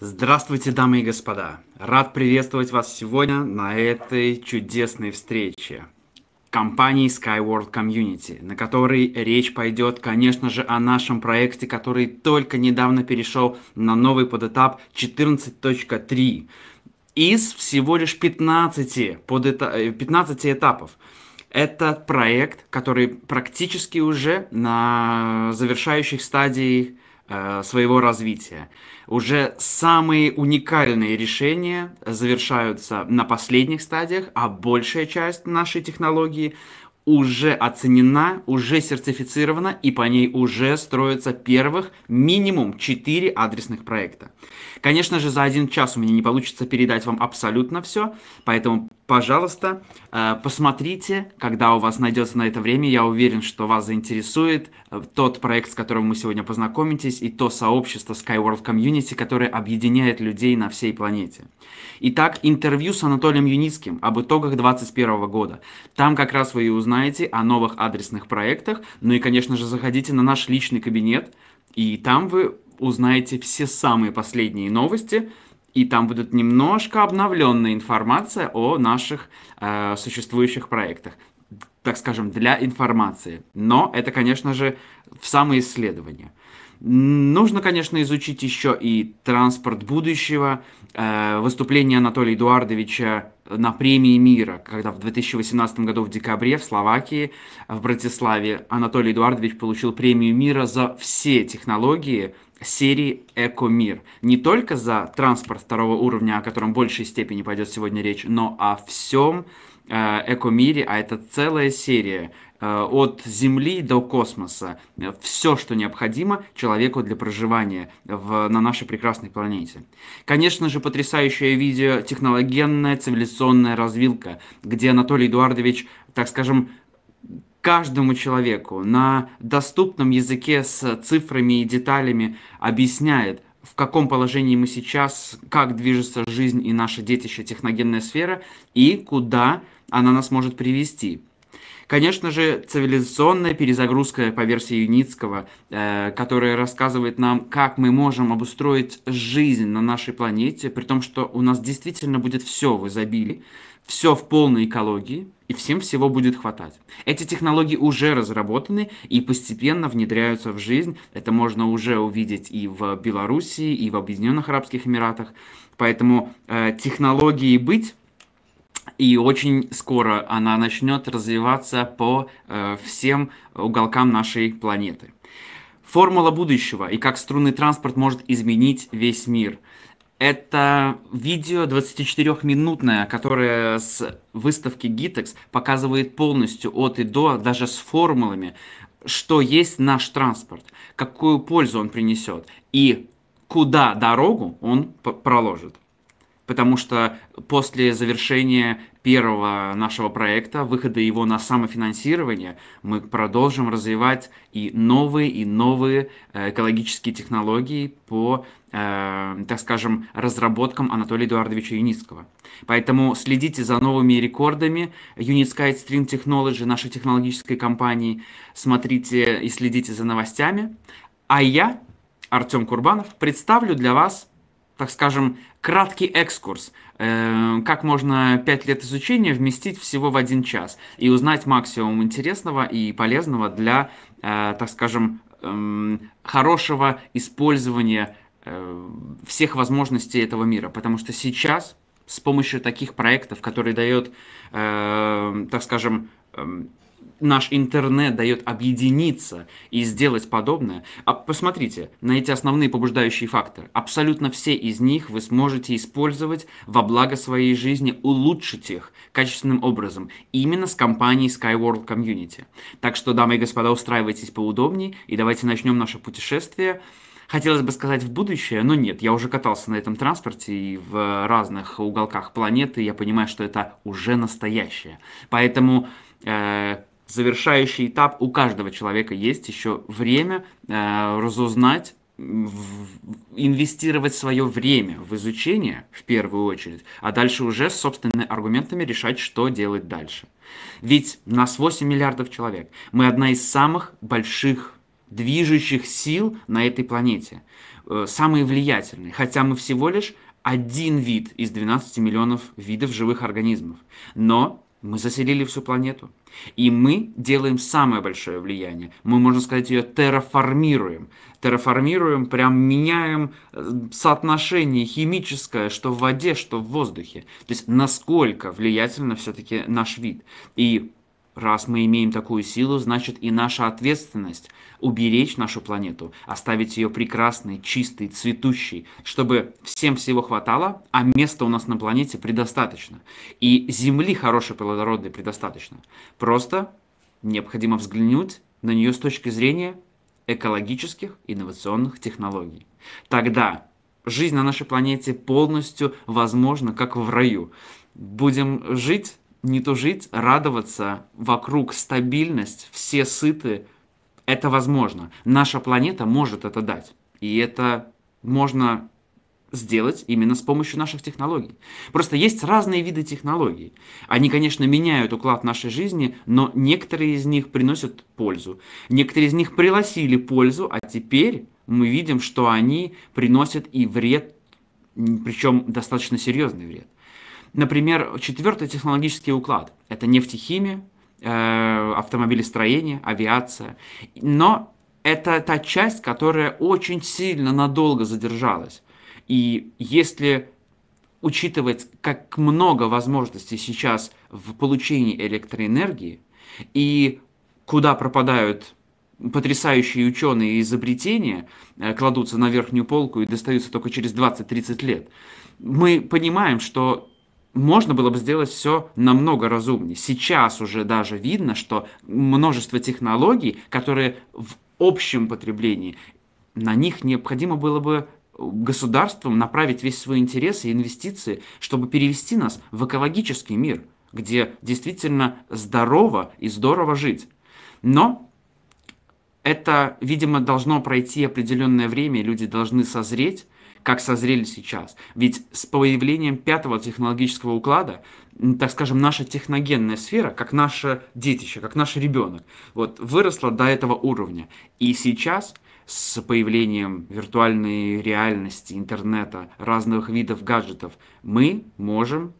Здравствуйте, дамы и господа! Рад приветствовать вас сегодня на этой чудесной встрече компании Skyward Community, на которой речь пойдет, конечно же, о нашем проекте, который только недавно перешел на новый подэтап 14.3 из всего лишь 15, подэта... 15 э, этапов. Это проект, который практически уже на завершающих стадиях Э, своего развития. Уже самые уникальные решения завершаются на последних стадиях, а большая часть нашей технологии уже оценена, уже сертифицирована, и по ней уже строятся первых минимум 4 адресных проекта. Конечно же, за один час у меня не получится передать вам абсолютно все, поэтому пожалуйста, э, посмотрите, когда у вас найдется на это время. Я уверен, что вас заинтересует э, тот проект, с которым мы сегодня познакомитесь, и то сообщество Skyworld Community, которое объединяет людей на всей планете. Итак, интервью с Анатолием Юницким об итогах 2021 года. Там как раз вы и узнаете о новых адресных проектах. Ну и, конечно же, заходите на наш личный кабинет, и там вы узнаете все самые последние новости – и там будет немножко обновленная информация о наших э, существующих проектах, так скажем, для информации. Но это, конечно же, в самоисследование. Нужно, конечно, изучить еще и транспорт будущего, э, выступление Анатолия Эдуардовича на премии мира, когда в 2018 году в декабре в Словакии, в Братиславе, Анатолий Эдуардович получил премию мира за все технологии, серии «Экомир». Не только за транспорт второго уровня, о котором в большей степени пойдет сегодня речь, но о всем э, «Экомире», а это целая серия э, от Земли до космоса. Все, что необходимо человеку для проживания в, на нашей прекрасной планете. Конечно же, потрясающее видео «Технологенная цивилизационная развилка», где Анатолий Эдуардович, так скажем, каждому человеку на доступном языке с цифрами и деталями объясняет, в каком положении мы сейчас, как движется жизнь и наше детище техногенная сфера, и куда она нас может привести. Конечно же, цивилизационная перезагрузка по версии Юницкого, э, которая рассказывает нам, как мы можем обустроить жизнь на нашей планете, при том, что у нас действительно будет все в изобилии, все в полной экологии, и всем всего будет хватать. Эти технологии уже разработаны и постепенно внедряются в жизнь. Это можно уже увидеть и в Белоруссии, и в Объединенных Арабских Эмиратах. Поэтому э, технологии быть и очень скоро она начнет развиваться по э, всем уголкам нашей планеты. Формула будущего и как струнный транспорт может изменить весь мир. Это видео 24-минутное, которое с выставки Gitex показывает полностью от и до, даже с формулами, что есть наш транспорт, какую пользу он принесет и куда дорогу он проложит потому что после завершения первого нашего проекта, выхода его на самофинансирование, мы продолжим развивать и новые, и новые э, экологические технологии по, э, так скажем, разработкам Анатолия Эдуардовича Юницкого. Поэтому следите за новыми рекордами Unisky Stream Technology, нашей технологической компании. Смотрите и следите за новостями. А я, Артем Курбанов, представлю для вас так скажем, краткий экскурс, э, как можно 5 лет изучения вместить всего в один час и узнать максимум интересного и полезного для, э, так скажем, э, хорошего использования э, всех возможностей этого мира. Потому что сейчас с помощью таких проектов, которые дает, э, так скажем, эм, наш интернет дает объединиться и сделать подобное. А посмотрите на эти основные побуждающие факторы. Абсолютно все из них вы сможете использовать во благо своей жизни, улучшить их качественным образом именно с компанией Skyworld Community. Так что, дамы и господа, устраивайтесь поудобнее и давайте начнем наше путешествие. Хотелось бы сказать в будущее, но нет, я уже катался на этом транспорте и в разных уголках планеты, я понимаю, что это уже настоящее. Поэтому э, завершающий этап. У каждого человека есть еще время э, разузнать, в, инвестировать свое время в изучение в первую очередь, а дальше уже с собственными аргументами решать, что делать дальше. Ведь нас 8 миллиардов человек. Мы одна из самых больших движущих сил на этой планете. Э, самые влиятельные. Хотя мы всего лишь один вид из 12 миллионов видов живых организмов. Но мы заселили всю планету. И мы делаем самое большое влияние. Мы, можно сказать, ее терраформируем. Терраформируем, прям меняем э, соотношение химическое, что в воде, что в воздухе. То есть насколько влиятельно все-таки наш вид. И Раз мы имеем такую силу, значит и наша ответственность уберечь нашу планету, оставить ее прекрасной, чистой, цветущей, чтобы всем всего хватало, а места у нас на планете предостаточно. И земли хорошей плодородной предостаточно. Просто необходимо взглянуть на нее с точки зрения экологических инновационных технологий. Тогда жизнь на нашей планете полностью возможна, как в раю. Будем жить не тужить, радоваться, вокруг стабильность, все сыты, это возможно. Наша планета может это дать. И это можно сделать именно с помощью наших технологий. Просто есть разные виды технологий. Они, конечно, меняют уклад нашей жизни, но некоторые из них приносят пользу. Некоторые из них приносили пользу, а теперь мы видим, что они приносят и вред, причем достаточно серьезный вред. Например, четвертый технологический уклад – это нефтехимия, э, автомобилестроение, авиация. Но это та часть, которая очень сильно надолго задержалась. И если учитывать, как много возможностей сейчас в получении электроэнергии, и куда пропадают потрясающие ученые изобретения, э, кладутся на верхнюю полку и достаются только через 20-30 лет, мы понимаем, что можно было бы сделать все намного разумнее. Сейчас уже даже видно, что множество технологий, которые в общем потреблении, на них необходимо было бы государством направить весь свой интерес и инвестиции, чтобы перевести нас в экологический мир, где действительно здорово и здорово жить. Но это, видимо, должно пройти определенное время, люди должны созреть, как созрели сейчас. Ведь с появлением пятого технологического уклада, так скажем, наша техногенная сфера, как наше детище, как наш ребенок, вот выросла до этого уровня. И сейчас с появлением виртуальной реальности, интернета, разных видов гаджетов, мы можем,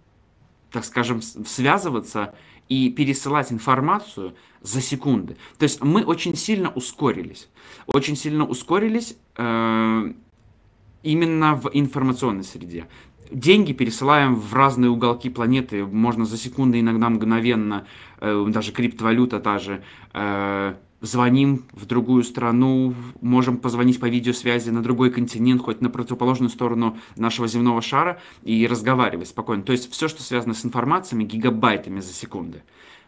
так скажем, связываться и пересылать информацию за секунды. То есть мы очень сильно ускорились. Очень сильно ускорились. Э, именно в информационной среде. Деньги пересылаем в разные уголки планеты, можно за секунды, иногда мгновенно, э, даже криптовалюта та же, э, звоним в другую страну, можем позвонить по видеосвязи на другой континент, хоть на противоположную сторону нашего земного шара и разговаривать спокойно. То есть все, что связано с информациями, гигабайтами за секунды.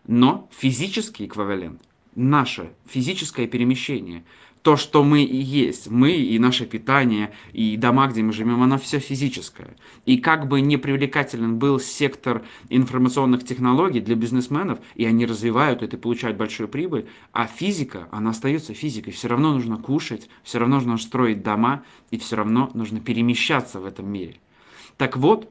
Но физический эквивалент наше физическое перемещение. То, что мы и есть, мы и наше питание, и дома, где мы живем, оно все физическое. И как бы не привлекателен был сектор информационных технологий для бизнесменов, и они развивают это и получают большую прибыль, а физика, она остается физикой. Все равно нужно кушать, все равно нужно строить дома, и все равно нужно перемещаться в этом мире. Так вот,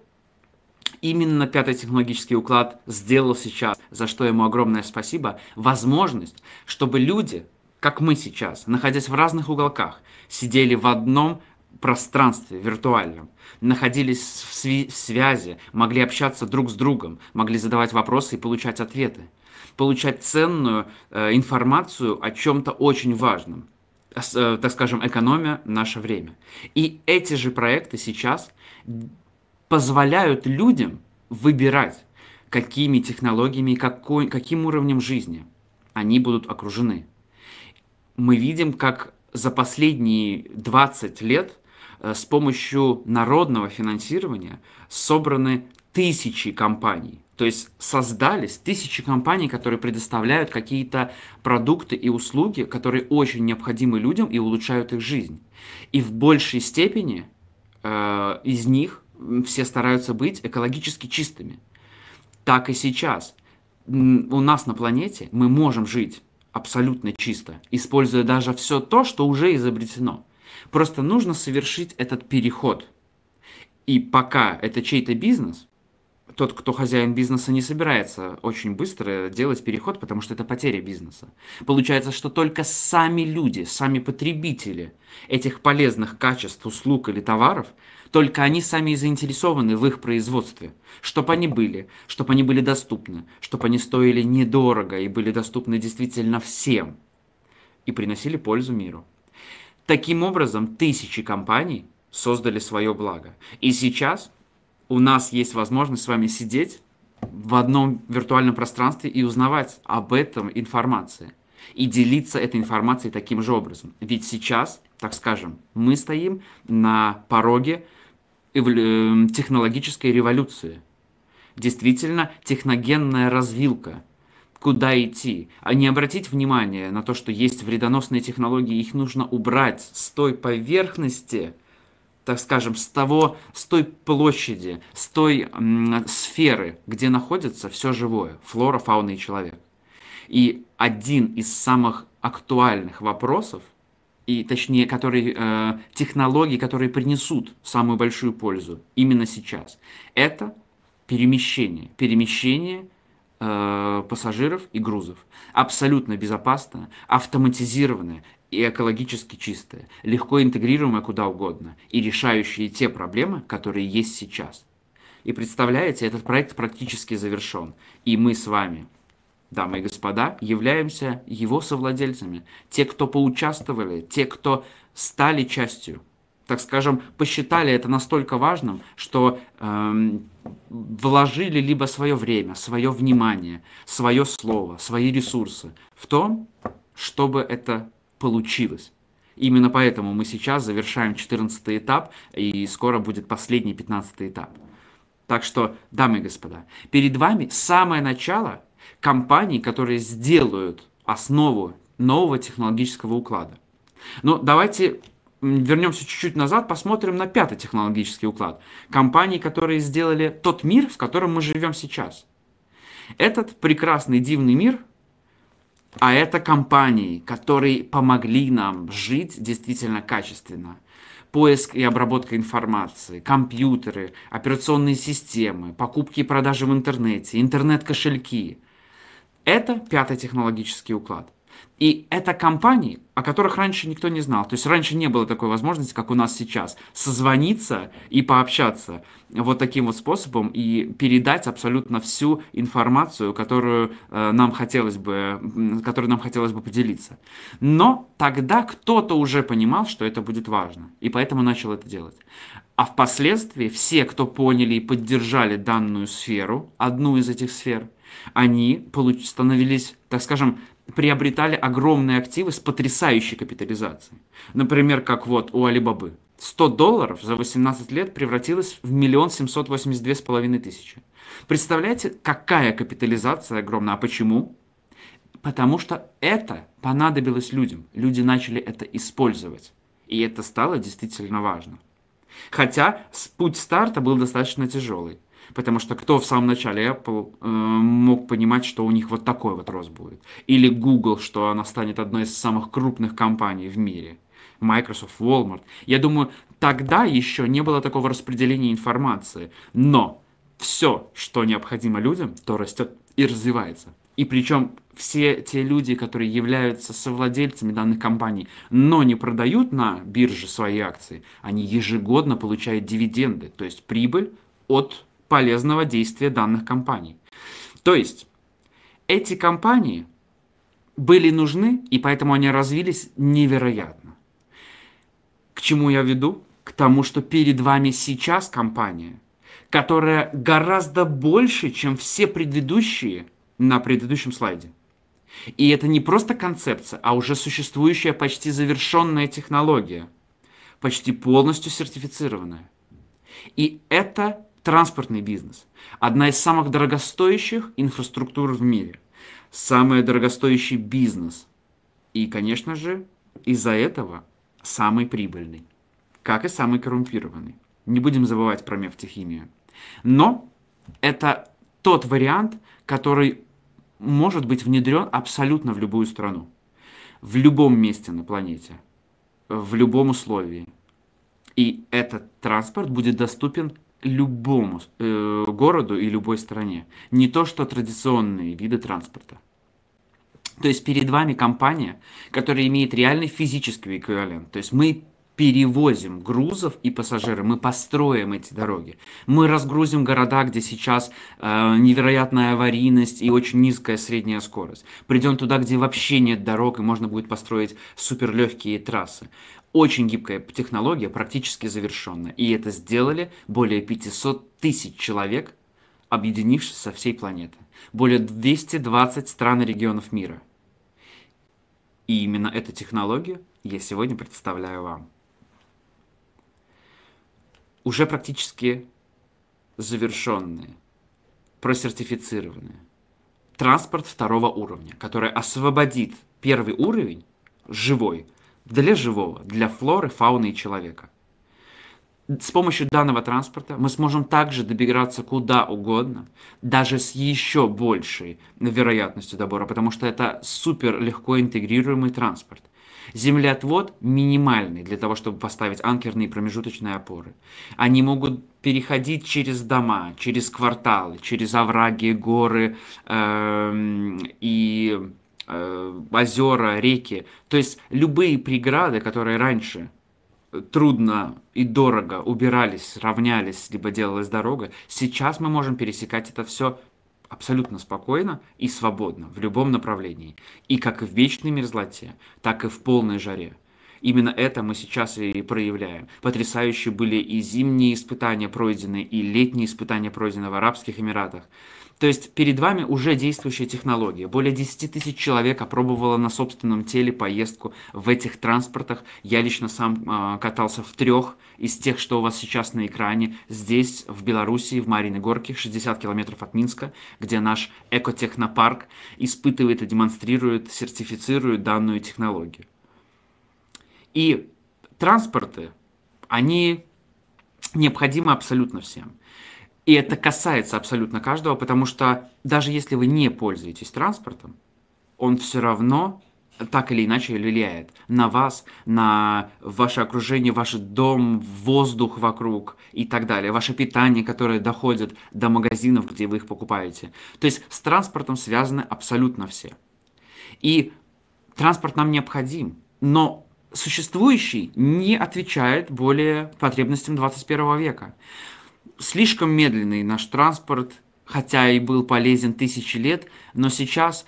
Именно пятый технологический уклад сделал сейчас, за что ему огромное спасибо, возможность, чтобы люди, как мы сейчас, находясь в разных уголках, сидели в одном пространстве виртуальном, находились в, сви- в связи, могли общаться друг с другом, могли задавать вопросы и получать ответы, получать ценную э, информацию о чем-то очень важном, э, э так скажем, экономия наше время. И эти же проекты сейчас позволяют людям выбирать, какими технологиями какой, каким уровнем жизни они будут окружены. Мы видим, как за последние 20 лет э, с помощью народного финансирования собраны тысячи компаний. То есть создались тысячи компаний, которые предоставляют какие-то продукты и услуги, которые очень необходимы людям и улучшают их жизнь. И в большей степени э, из них все стараются быть экологически чистыми. Так и сейчас. У нас на планете мы можем жить абсолютно чисто, используя даже все то, что уже изобретено. Просто нужно совершить этот переход. И пока это чей-то бизнес, тот, кто хозяин бизнеса, не собирается очень быстро делать переход, потому что это потеря бизнеса. Получается, что только сами люди, сами потребители этих полезных качеств, услуг или товаров – только они сами заинтересованы в их производстве. Чтобы они были, чтобы они были доступны, чтобы они стоили недорого и были доступны действительно всем. И приносили пользу миру. Таким образом, тысячи компаний создали свое благо. И сейчас у нас есть возможность с вами сидеть в одном виртуальном пространстве и узнавать об этом информации. И делиться этой информацией таким же образом. Ведь сейчас, так скажем, мы стоим на пороге Эм, технологической революции. Действительно, техногенная развилка. Куда идти? А не обратить внимание на то, что есть вредоносные технологии, их нужно убрать с той поверхности, так скажем, с того, с той площади, с той м, сферы, где находится все живое, флора, фауна и человек. И один из самых актуальных вопросов – и точнее, которые, э, технологии, которые принесут самую большую пользу именно сейчас, это перемещение, перемещение э, пассажиров и грузов. Абсолютно безопасное, автоматизированное и экологически чистое, легко интегрируемое куда угодно и решающее те проблемы, которые есть сейчас. И представляете, этот проект практически завершен. И мы с вами дамы и господа, являемся его совладельцами. Те, кто поучаствовали, те, кто стали частью, так скажем, посчитали это настолько важным, что эм, вложили либо свое время, свое внимание, свое слово, свои ресурсы в то, чтобы это получилось. Именно поэтому мы сейчас завершаем 14 этап, и скоро будет последний 15 этап. Так что, дамы и господа, перед вами самое начало – компаний, которые сделают основу нового технологического уклада. Но давайте вернемся чуть-чуть назад, посмотрим на пятый технологический уклад. Компании, которые сделали тот мир, в котором мы живем сейчас. Этот прекрасный, дивный мир, а это компании, которые помогли нам жить действительно качественно. Поиск и обработка информации, компьютеры, операционные системы, покупки и продажи в интернете, интернет-кошельки – это пятый технологический уклад. И это компании, о которых раньше никто не знал. То есть раньше не было такой возможности, как у нас сейчас, созвониться и пообщаться вот таким вот способом и передать абсолютно всю информацию, которую э, нам хотелось бы, которой нам хотелось бы поделиться. Но тогда кто-то уже понимал, что это будет важно, и поэтому начал это делать. А впоследствии все, кто поняли и поддержали данную сферу, одну из этих сфер – они становились, так скажем, приобретали огромные активы с потрясающей капитализацией. Например, как вот у Алибабы. 100 долларов за 18 лет превратилось в миллион семьсот восемьдесят две с половиной тысячи. Представляете, какая капитализация огромная? А почему? Потому что это понадобилось людям. Люди начали это использовать. И это стало действительно важно. Хотя путь старта был достаточно тяжелый. Потому что кто в самом начале Apple э, мог понимать, что у них вот такой вот рост будет? Или Google, что она станет одной из самых крупных компаний в мире? Microsoft, Walmart. Я думаю, тогда еще не было такого распределения информации. Но все, что необходимо людям, то растет и развивается. И причем все те люди, которые являются совладельцами данных компаний, но не продают на бирже свои акции, они ежегодно получают дивиденды, то есть прибыль от полезного действия данных компаний. То есть эти компании были нужны, и поэтому они развились невероятно. К чему я веду? К тому, что перед вами сейчас компания, которая гораздо больше, чем все предыдущие на предыдущем слайде. И это не просто концепция, а уже существующая почти завершенная технология, почти полностью сертифицированная. И это Транспортный бизнес – одна из самых дорогостоящих инфраструктур в мире. Самый дорогостоящий бизнес. И, конечно же, из-за этого самый прибыльный, как и самый коррумпированный. Не будем забывать про нефтехимию. Но это тот вариант, который может быть внедрен абсолютно в любую страну, в любом месте на планете, в любом условии. И этот транспорт будет доступен любому э, городу и любой стране. Не то, что традиционные виды транспорта. То есть перед вами компания, которая имеет реальный физический эквивалент. То есть мы перевозим грузов и пассажиров, мы построим эти дороги, мы разгрузим города, где сейчас э, невероятная аварийность и очень низкая средняя скорость. Придем туда, где вообще нет дорог и можно будет построить суперлегкие трассы. Очень гибкая технология, практически завершенная. И это сделали более 500 тысяч человек, объединившись со всей планеты. Более 220 стран и регионов мира. И именно эту технологию я сегодня представляю вам. Уже практически завершенные, просертифицированные. Транспорт второго уровня, который освободит первый уровень, живой, для живого, для флоры, фауны и человека. С помощью данного транспорта мы сможем также добираться куда угодно, даже с еще большей вероятностью добора, потому что это супер легко интегрируемый транспорт. Землеотвод минимальный для того, чтобы поставить анкерные и промежуточные опоры. Они могут переходить через дома, через кварталы, через овраги, горы э и Э, озера, реки. То есть любые преграды, которые раньше трудно и дорого убирались, равнялись, либо делалась дорога, сейчас мы можем пересекать это все абсолютно спокойно и свободно в любом направлении. И как в вечной мерзлоте, так и в полной жаре. Именно это мы сейчас и проявляем. Потрясающие были и зимние испытания пройдены, и летние испытания пройдены в Арабских Эмиратах. То есть перед вами уже действующая технология. Более 10 тысяч человек опробовало на собственном теле поездку в этих транспортах. Я лично сам э, катался в трех из тех, что у вас сейчас на экране. Здесь, в Белоруссии, в Мариной Горке, 60 километров от Минска, где наш экотехнопарк испытывает и демонстрирует, сертифицирует данную технологию. И транспорты, они необходимы абсолютно всем. И это касается абсолютно каждого, потому что даже если вы не пользуетесь транспортом, он все равно так или иначе влияет на вас, на ваше окружение, ваш дом, воздух вокруг и так далее, ваше питание, которое доходит до магазинов, где вы их покупаете. То есть с транспортом связаны абсолютно все. И транспорт нам необходим, но существующий не отвечает более потребностям 21 века. Слишком медленный наш транспорт, хотя и был полезен тысячи лет, но сейчас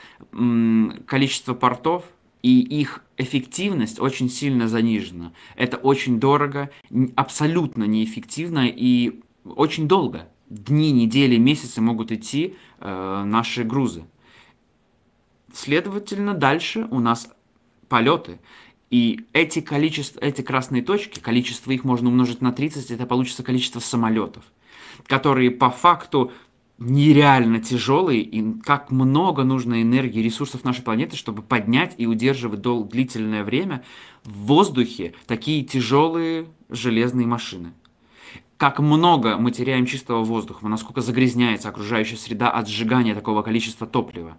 количество портов и их эффективность очень сильно занижена. Это очень дорого, абсолютно неэффективно и очень долго. Дни, недели, месяцы могут идти э, наши грузы. Следовательно, дальше у нас полеты. И эти, количество, эти красные точки, количество их можно умножить на 30, это получится количество самолетов, которые по факту нереально тяжелые, и как много нужно энергии, ресурсов нашей планеты, чтобы поднять и удерживать дол длительное время в воздухе такие тяжелые железные машины. Как много мы теряем чистого воздуха, насколько загрязняется окружающая среда от сжигания такого количества топлива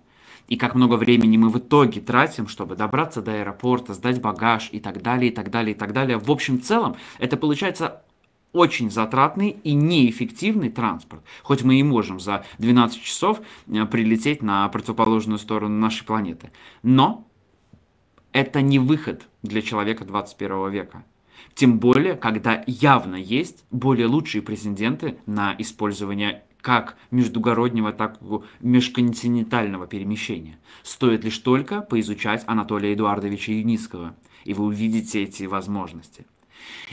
и как много времени мы в итоге тратим, чтобы добраться до аэропорта, сдать багаж и так далее, и так далее, и так далее. В общем целом, это получается очень затратный и неэффективный транспорт. Хоть мы и можем за 12 часов э, прилететь на противоположную сторону нашей планеты. Но это не выход для человека 21 века. Тем более, когда явно есть более лучшие претенденты на использование как междугороднего, так и межконтинентального перемещения. Стоит лишь только поизучать Анатолия Эдуардовича Юницкого, и вы увидите эти возможности.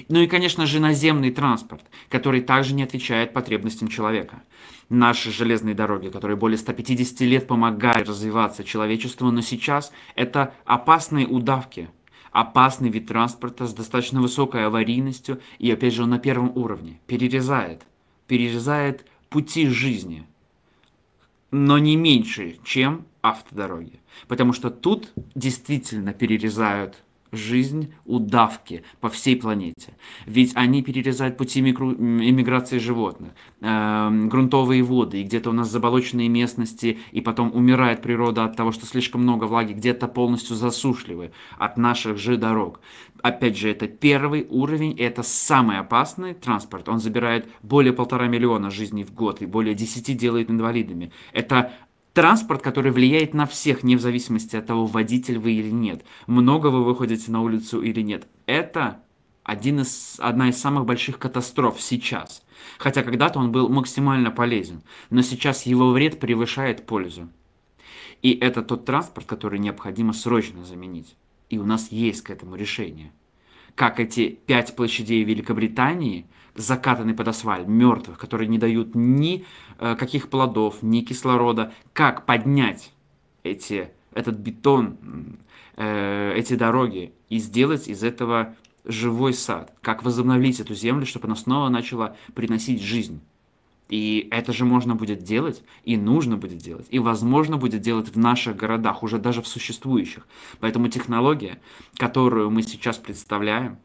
Ну и, конечно же, наземный транспорт, который также не отвечает потребностям человека. Наши железные дороги, которые более 150 лет помогали развиваться человечеству, но сейчас это опасные удавки, опасный вид транспорта с достаточно высокой аварийностью и, опять же, он на первом уровне, перерезает, перерезает пути жизни, но не меньше, чем автодороги. Потому что тут действительно перерезают жизнь удавки по всей планете. Ведь они перерезают пути иммиграции животных, э, грунтовые воды, и где-то у нас заболоченные местности, и потом умирает природа от того, что слишком много влаги, где-то полностью засушливы от наших же дорог. Опять же, это первый уровень, это самый опасный транспорт. Он забирает более полтора миллиона жизней в год и более десяти делает инвалидами. Это транспорт, который влияет на всех, не в зависимости от того, водитель вы или нет, много вы выходите на улицу или нет. Это один из, одна из самых больших катастроф сейчас. Хотя когда-то он был максимально полезен, но сейчас его вред превышает пользу. И это тот транспорт, который необходимо срочно заменить. И у нас есть к этому решение. Как эти пять площадей Великобритании – закатанный под асфальт, мертвых, которые не дают ни э, каких плодов, ни кислорода, как поднять эти, этот бетон, э, эти дороги и сделать из этого живой сад, как возобновить эту землю, чтобы она снова начала приносить жизнь. И это же можно будет делать, и нужно будет делать, и возможно будет делать в наших городах, уже даже в существующих. Поэтому технология, которую мы сейчас представляем,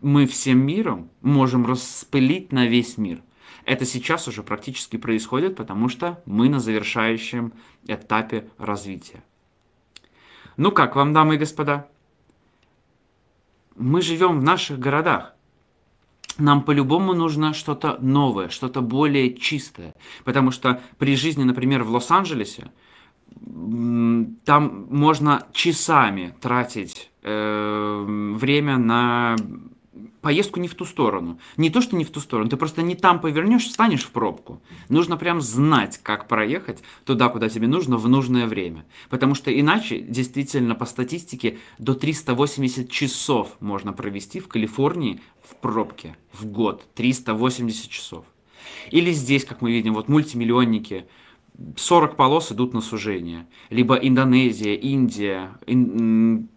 мы всем миром можем распылить на весь мир. Это сейчас уже практически происходит, потому что мы на завершающем этапе развития. Ну как вам, дамы и господа? Мы живем в наших городах. Нам по-любому нужно что-то новое, что-то более чистое. Потому что при жизни, например, в Лос-Анджелесе, там можно часами тратить э, время на поездку не в ту сторону. Не то, что не в ту сторону, ты просто не там повернешь, встанешь в пробку. Нужно прям знать, как проехать туда, куда тебе нужно, в нужное время. Потому что иначе, действительно, по статистике, до 380 часов можно провести в Калифорнии в пробке в год. 380 часов. Или здесь, как мы видим, вот мультимиллионники – 40 полос идут на сужение. Либо Индонезия, Индия, ин,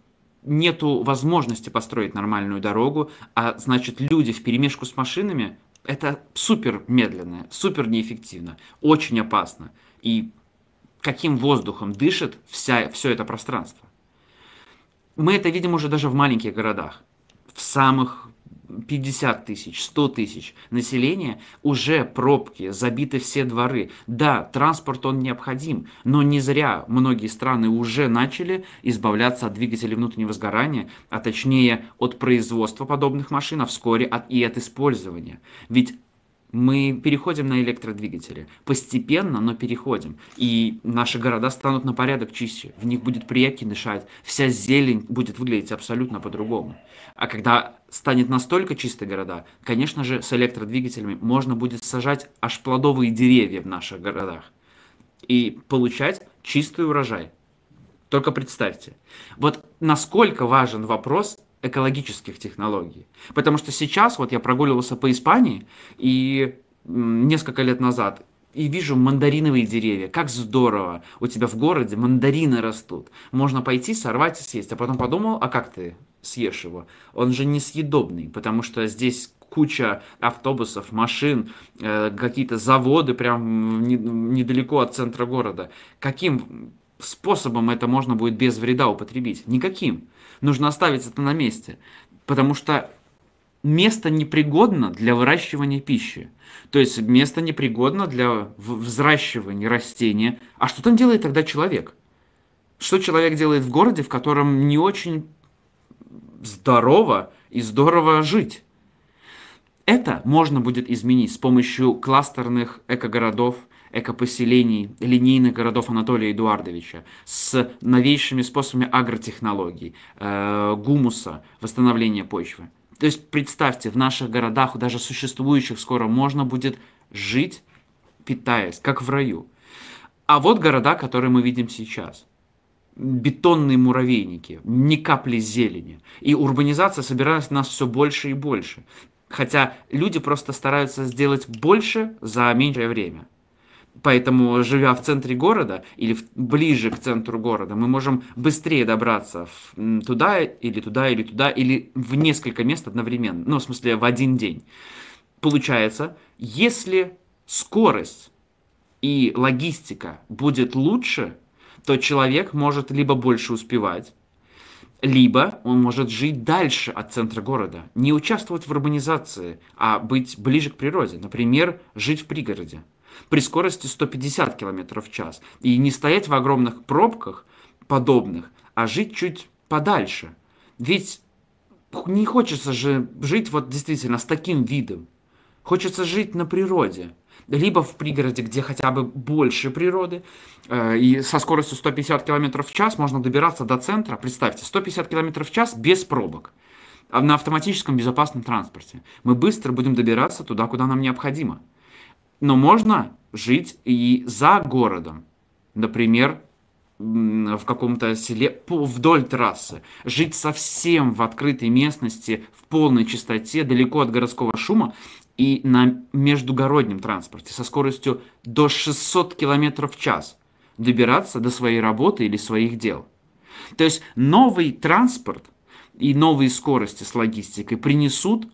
нету возможности построить нормальную дорогу, а значит люди в перемешку с машинами, это супер медленно, супер неэффективно, очень опасно. И каким воздухом дышит вся, все это пространство. Мы это видим уже даже в маленьких городах, в самых 50 тысяч, 100 тысяч населения, уже пробки, забиты все дворы. Да, транспорт он необходим, но не зря многие страны уже начали избавляться от двигателей внутреннего сгорания, а точнее от производства подобных машин, а вскоре от, и от использования. Ведь мы переходим на электродвигатели. Постепенно, но переходим. И наши города станут на порядок чище, в них будет приятнее дышать, вся зелень будет выглядеть абсолютно по-другому. А когда станет настолько чистые города, конечно же, с электродвигателями можно будет сажать аж плодовые деревья в наших городах и получать чистый урожай. Только представьте, вот насколько важен вопрос экологических технологий. Потому что сейчас, вот я прогуливался по Испании, и несколько лет назад, и вижу мандариновые деревья. Как здорово! У тебя в городе мандарины растут. Можно пойти, сорвать и съесть. А потом подумал, а как ты съешь его? Он же несъедобный, потому что здесь куча автобусов, машин, э, какие-то заводы прям недалеко от центра города. Каким способом это можно будет без вреда употребить? Никаким нужно оставить это на месте, потому что место непригодно для выращивания пищи. То есть место непригодно для взращивания растения. А что там делает тогда человек? Что человек делает в городе, в котором не очень здорово и здорово жить? Это можно будет изменить с помощью кластерных экогородов – экопоселений, линейных городов Анатолия Эдуардовича, с новейшими способами агротехнологий, э, гумуса, восстановления почвы. То есть представьте, в наших городах, даже существующих скоро, можно будет жить, питаясь, как в раю. А вот города, которые мы видим сейчас бетонные муравейники, ни капли зелени. И урбанизация собиралась нас все больше и больше. Хотя люди просто стараются сделать больше за меньшее время. Поэтому, живя в центре города или в, ближе к центру города, мы можем быстрее добраться в, туда или туда или туда или в несколько мест одновременно. Ну, в смысле, в один день. Получается, если скорость и логистика будет лучше, то человек может либо больше успевать, либо он может жить дальше от центра города, не участвовать в урбанизации, а быть ближе к природе, например, жить в пригороде при скорости 150 км в час. И не стоять в огромных пробках подобных, а жить чуть подальше. Ведь не хочется же жить вот действительно с таким видом. Хочется жить на природе. Либо в пригороде, где хотя бы больше природы, э, и со скоростью 150 км в час можно добираться до центра. Представьте, 150 км в час без пробок а на автоматическом безопасном транспорте. Мы быстро будем добираться туда, куда нам необходимо. Но можно жить и за городом. Например, в каком-то селе вдоль трассы. Жить совсем в открытой местности, в полной чистоте, далеко от городского шума и на междугороднем транспорте со скоростью до 600 км в час добираться до своей работы или своих дел. То есть новый транспорт и новые скорости с логистикой принесут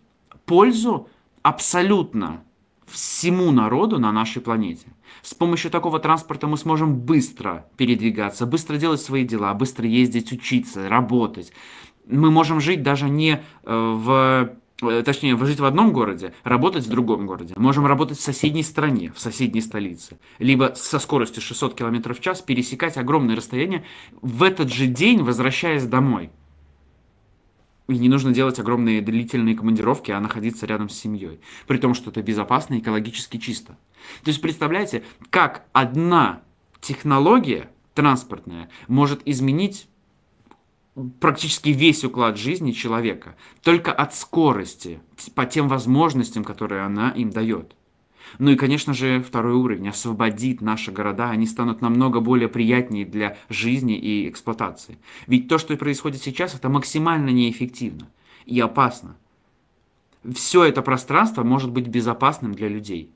пользу абсолютно всему народу на нашей планете. С помощью такого транспорта мы сможем быстро передвигаться, быстро делать свои дела, быстро ездить, учиться, работать. Мы можем жить даже не э, в э, точнее, жить в одном городе, работать в другом городе. Можем работать в соседней стране, в соседней столице. Либо со скоростью 600 км в час пересекать огромные расстояния в этот же день, возвращаясь домой и не нужно делать огромные длительные командировки, а находиться рядом с семьей. При том, что это безопасно и экологически чисто. То есть представляете, как одна технология транспортная может изменить практически весь уклад жизни человека только от скорости, по тем возможностям, которые она им дает. Ну и, конечно же, второй уровень освободит наши города, они станут намного более приятнее для жизни и эксплуатации. Ведь то, что происходит сейчас, это максимально неэффективно и опасно. Все это пространство может быть безопасным для людей.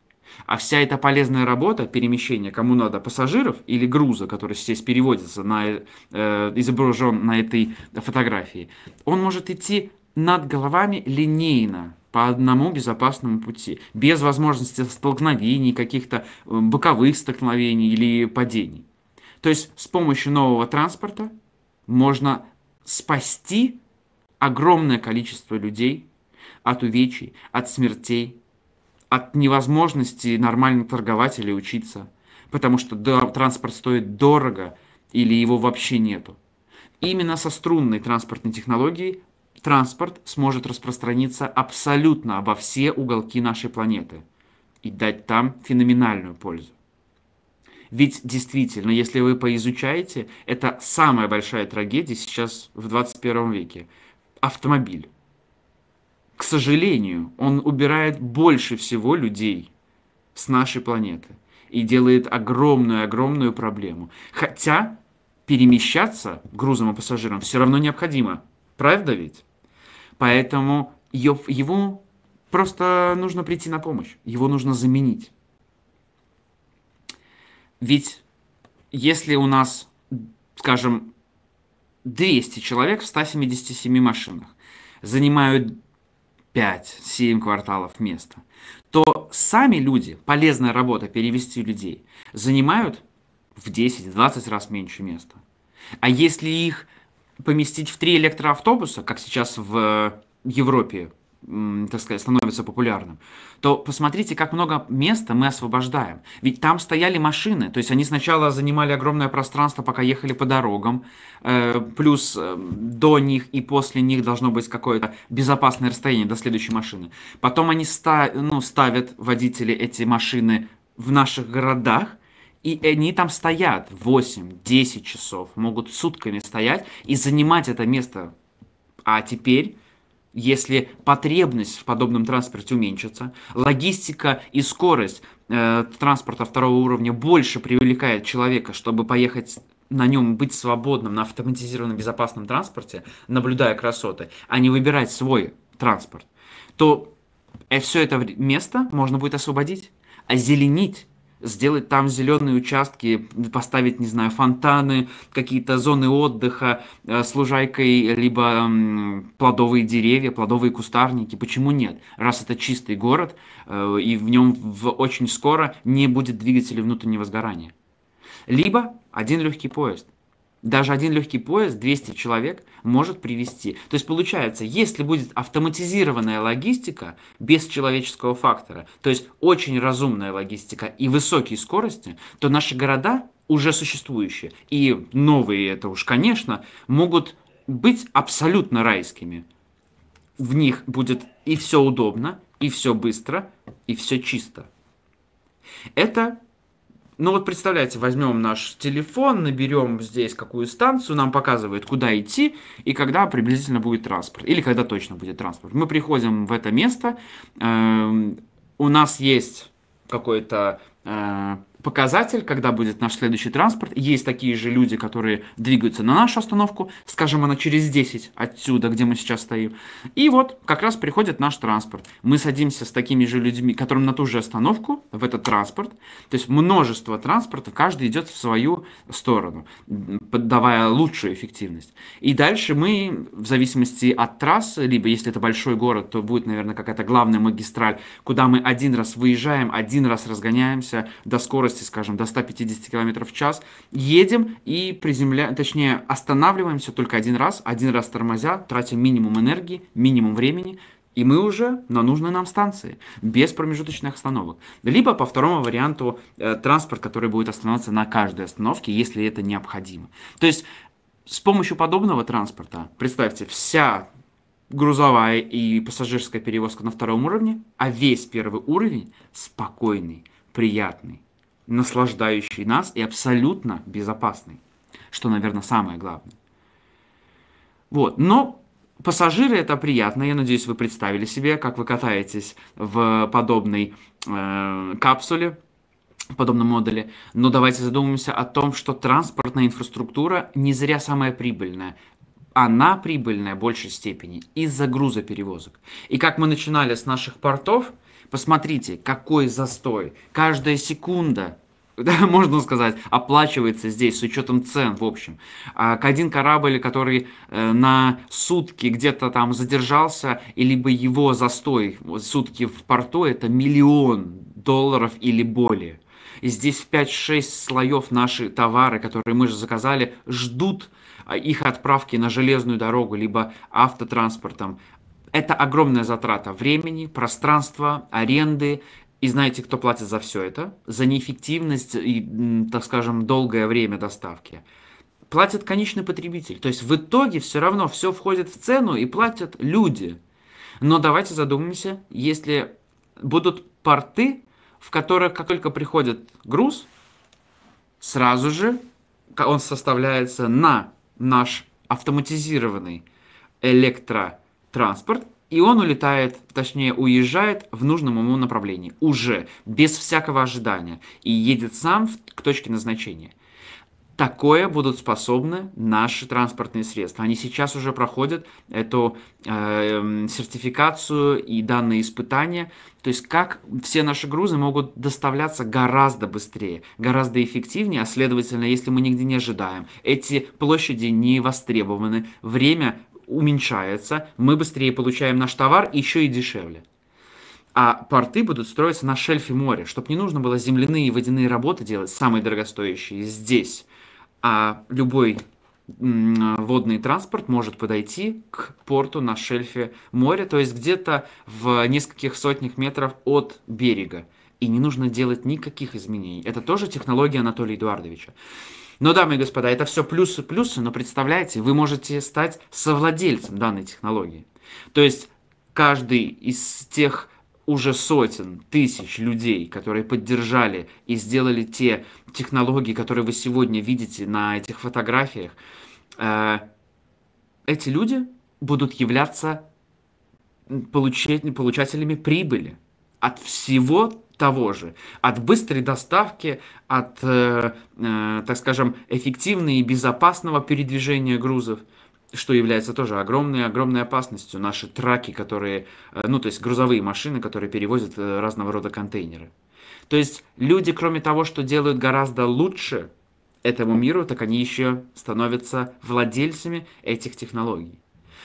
А вся эта полезная работа, перемещение, кому надо, пассажиров или груза, который здесь переводится, на, э, изображен на этой фотографии, он может идти над головами линейно, по одному безопасному пути, без возможности столкновений, каких-то э, боковых столкновений или падений. То есть с помощью нового транспорта можно спасти огромное количество людей от увечий, от смертей, от невозможности нормально торговать или учиться, потому что транспорт стоит дорого или его вообще нету. Именно со струнной транспортной технологией транспорт сможет распространиться абсолютно обо все уголки нашей планеты и дать там феноменальную пользу. Ведь действительно, если вы поизучаете, это самая большая трагедия сейчас в 21 веке. Автомобиль. К сожалению, он убирает больше всего людей с нашей планеты и делает огромную-огромную проблему. Хотя перемещаться грузом и пассажирам все равно необходимо, Правда ведь? Поэтому его просто нужно прийти на помощь, его нужно заменить. Ведь если у нас, скажем, 200 человек в 177 машинах занимают 5-7 кварталов места, то сами люди, полезная работа перевести людей, занимают в 10-20 раз меньше места. А если их поместить в три электроавтобуса, как сейчас в э, Европе, так сказать, становится популярным, то посмотрите, как много места мы освобождаем. Ведь там стояли машины, то есть они сначала занимали огромное пространство, пока ехали по дорогам, э, плюс э, до них и после них должно быть какое-то безопасное расстояние до следующей машины. Потом они ста ну, ставят, водители, эти машины в наших городах, и они там стоят 8-10 часов, могут сутками стоять и занимать это место. А теперь если потребность в подобном транспорте уменьшится, логистика и скорость э, транспорта второго уровня больше привлекает человека, чтобы поехать на нем быть свободным на автоматизированном безопасном транспорте, наблюдая красоты, а не выбирать свой транспорт, то э, все это место можно будет освободить, озеленить сделать там зеленые участки, поставить, не знаю, фонтаны, какие-то зоны отдыха э, с лужайкой, либо плодовые деревья, плодовые кустарники. Почему нет? Раз это чистый город, э, и в нем в очень скоро не будет двигателей внутреннего сгорания. Либо один легкий поезд. Даже один легкий поезд, 200 человек, может привести. То есть получается, если будет автоматизированная логистика без человеческого фактора, то есть очень разумная логистика и высокие скорости, то наши города, уже существующие, и новые это уж, конечно, могут быть абсолютно райскими. В них будет и все удобно, и все быстро, и все чисто. Это ну вот представляете, возьмем наш телефон, наберем здесь какую станцию, нам показывает, куда идти и когда приблизительно будет транспорт, или когда точно будет транспорт. Мы приходим в это место, э, у нас есть какой-то... Э, показатель, когда будет наш следующий транспорт. Есть такие же люди, которые двигаются на нашу остановку, скажем, она через 10 отсюда, где мы сейчас стоим. И вот как раз приходит наш транспорт. Мы садимся с такими же людьми, которым на ту же остановку, в этот транспорт. То есть множество транспортов, каждый идет в свою сторону, поддавая лучшую эффективность. И дальше мы, в зависимости от трассы, либо если это большой город, то будет, наверное, какая-то главная магистраль, куда мы один раз выезжаем, один раз разгоняемся до скорости скорости, скажем, до 150 км в час, едем и приземляем, точнее, останавливаемся только один раз, один раз тормозя, тратим минимум энергии, минимум времени, и мы уже на нужной нам станции, без промежуточных остановок. Либо по второму варианту э, транспорт, который будет останавливаться на каждой остановке, если это необходимо. То есть с помощью подобного транспорта, представьте, вся грузовая и пассажирская перевозка на втором уровне, а весь первый уровень спокойный, приятный, наслаждающий нас и абсолютно безопасный, что, наверное, самое главное. Вот, но пассажиры это приятно, я надеюсь, вы представили себе, как вы катаетесь в подобной э, капсуле, в подобном модуле. Но давайте задумаемся о том, что транспортная инфраструктура не зря самая прибыльная. Она прибыльная в большей степени из-за грузоперевозок. И как мы начинали с наших портов, посмотрите, какой застой. Каждая секунда можно сказать, оплачивается здесь с учетом цен, в общем. А, один корабль, который э, на сутки где-то там задержался, и либо его застой сутки в порту, это миллион долларов или более. И здесь в 5-6 слоев наши товары, которые мы же заказали, ждут а, их отправки на железную дорогу, либо автотранспортом. Это огромная затрата времени, пространства, аренды и знаете, кто платит за все это? За неэффективность и, так скажем, долгое время доставки. Платит конечный потребитель. То есть в итоге все равно все входит в цену и платят люди. Но давайте задумаемся, если будут порты, в которых как только приходит груз, сразу же он составляется на наш автоматизированный электротранспорт, и он улетает, точнее уезжает в нужном ему направлении, уже, без всякого ожидания, и едет сам к точке назначения. Такое будут способны наши транспортные средства. Они сейчас уже проходят эту э, сертификацию и данные испытания. То есть как все наши грузы могут доставляться гораздо быстрее, гораздо эффективнее, а следовательно, если мы нигде не ожидаем, эти площади не востребованы, время уменьшается, мы быстрее получаем наш товар, еще и дешевле. А порты будут строиться на шельфе моря, чтобы не нужно было земляные и водяные работы делать, самые дорогостоящие, здесь. А любой водный транспорт может подойти к порту на шельфе моря, то есть где-то в нескольких сотнях метров от берега. И не нужно делать никаких изменений. Это тоже технология Анатолия Эдуардовича. Но, дамы и господа, это все плюсы-плюсы, но представляете, вы можете стать совладельцем данной технологии. То есть каждый из тех уже сотен, тысяч людей, которые поддержали и сделали те технологии, которые вы сегодня видите на этих фотографиях, э, эти люди будут являться получателями прибыли от всего того же. От быстрой доставки, от, э, э, так скажем, эффективного и безопасного передвижения грузов что является тоже огромной, огромной опасностью. Наши траки, которые, э, ну, то есть грузовые машины, которые перевозят э, разного рода контейнеры. То есть люди, кроме того, что делают гораздо лучше этому миру, так они еще становятся владельцами этих технологий.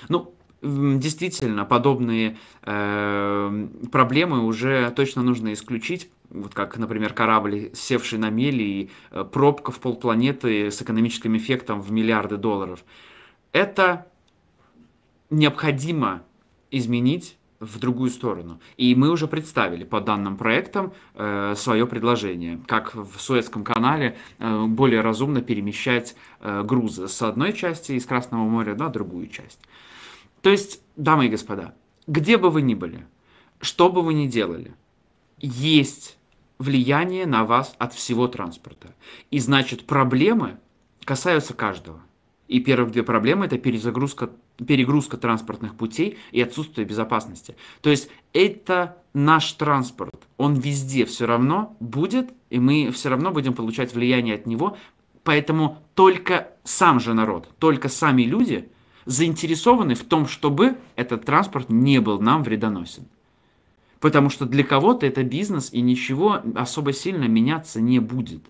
Ну, действительно, подобные э, проблемы уже точно нужно исключить. Вот как, например, корабль, севший на мели, и э, пробка в полпланеты с экономическим эффектом в миллиарды долларов. Это необходимо изменить в другую сторону. И мы уже представили по данным проектам э, свое предложение, как в Суэцком канале э, более разумно перемещать э, грузы с одной части из Красного моря на другую часть. То есть, дамы и господа, где бы вы ни были, что бы вы ни делали, есть влияние на вас от всего транспорта. И значит, проблемы касаются каждого. И первые две проблемы – это перезагрузка, перегрузка транспортных путей и отсутствие безопасности. То есть это наш транспорт, он везде все равно будет, и мы все равно будем получать влияние от него. Поэтому только сам же народ, только сами люди – заинтересованы в том, чтобы этот транспорт не был нам вредоносен. Потому что для кого-то это бизнес, и ничего особо сильно меняться не будет.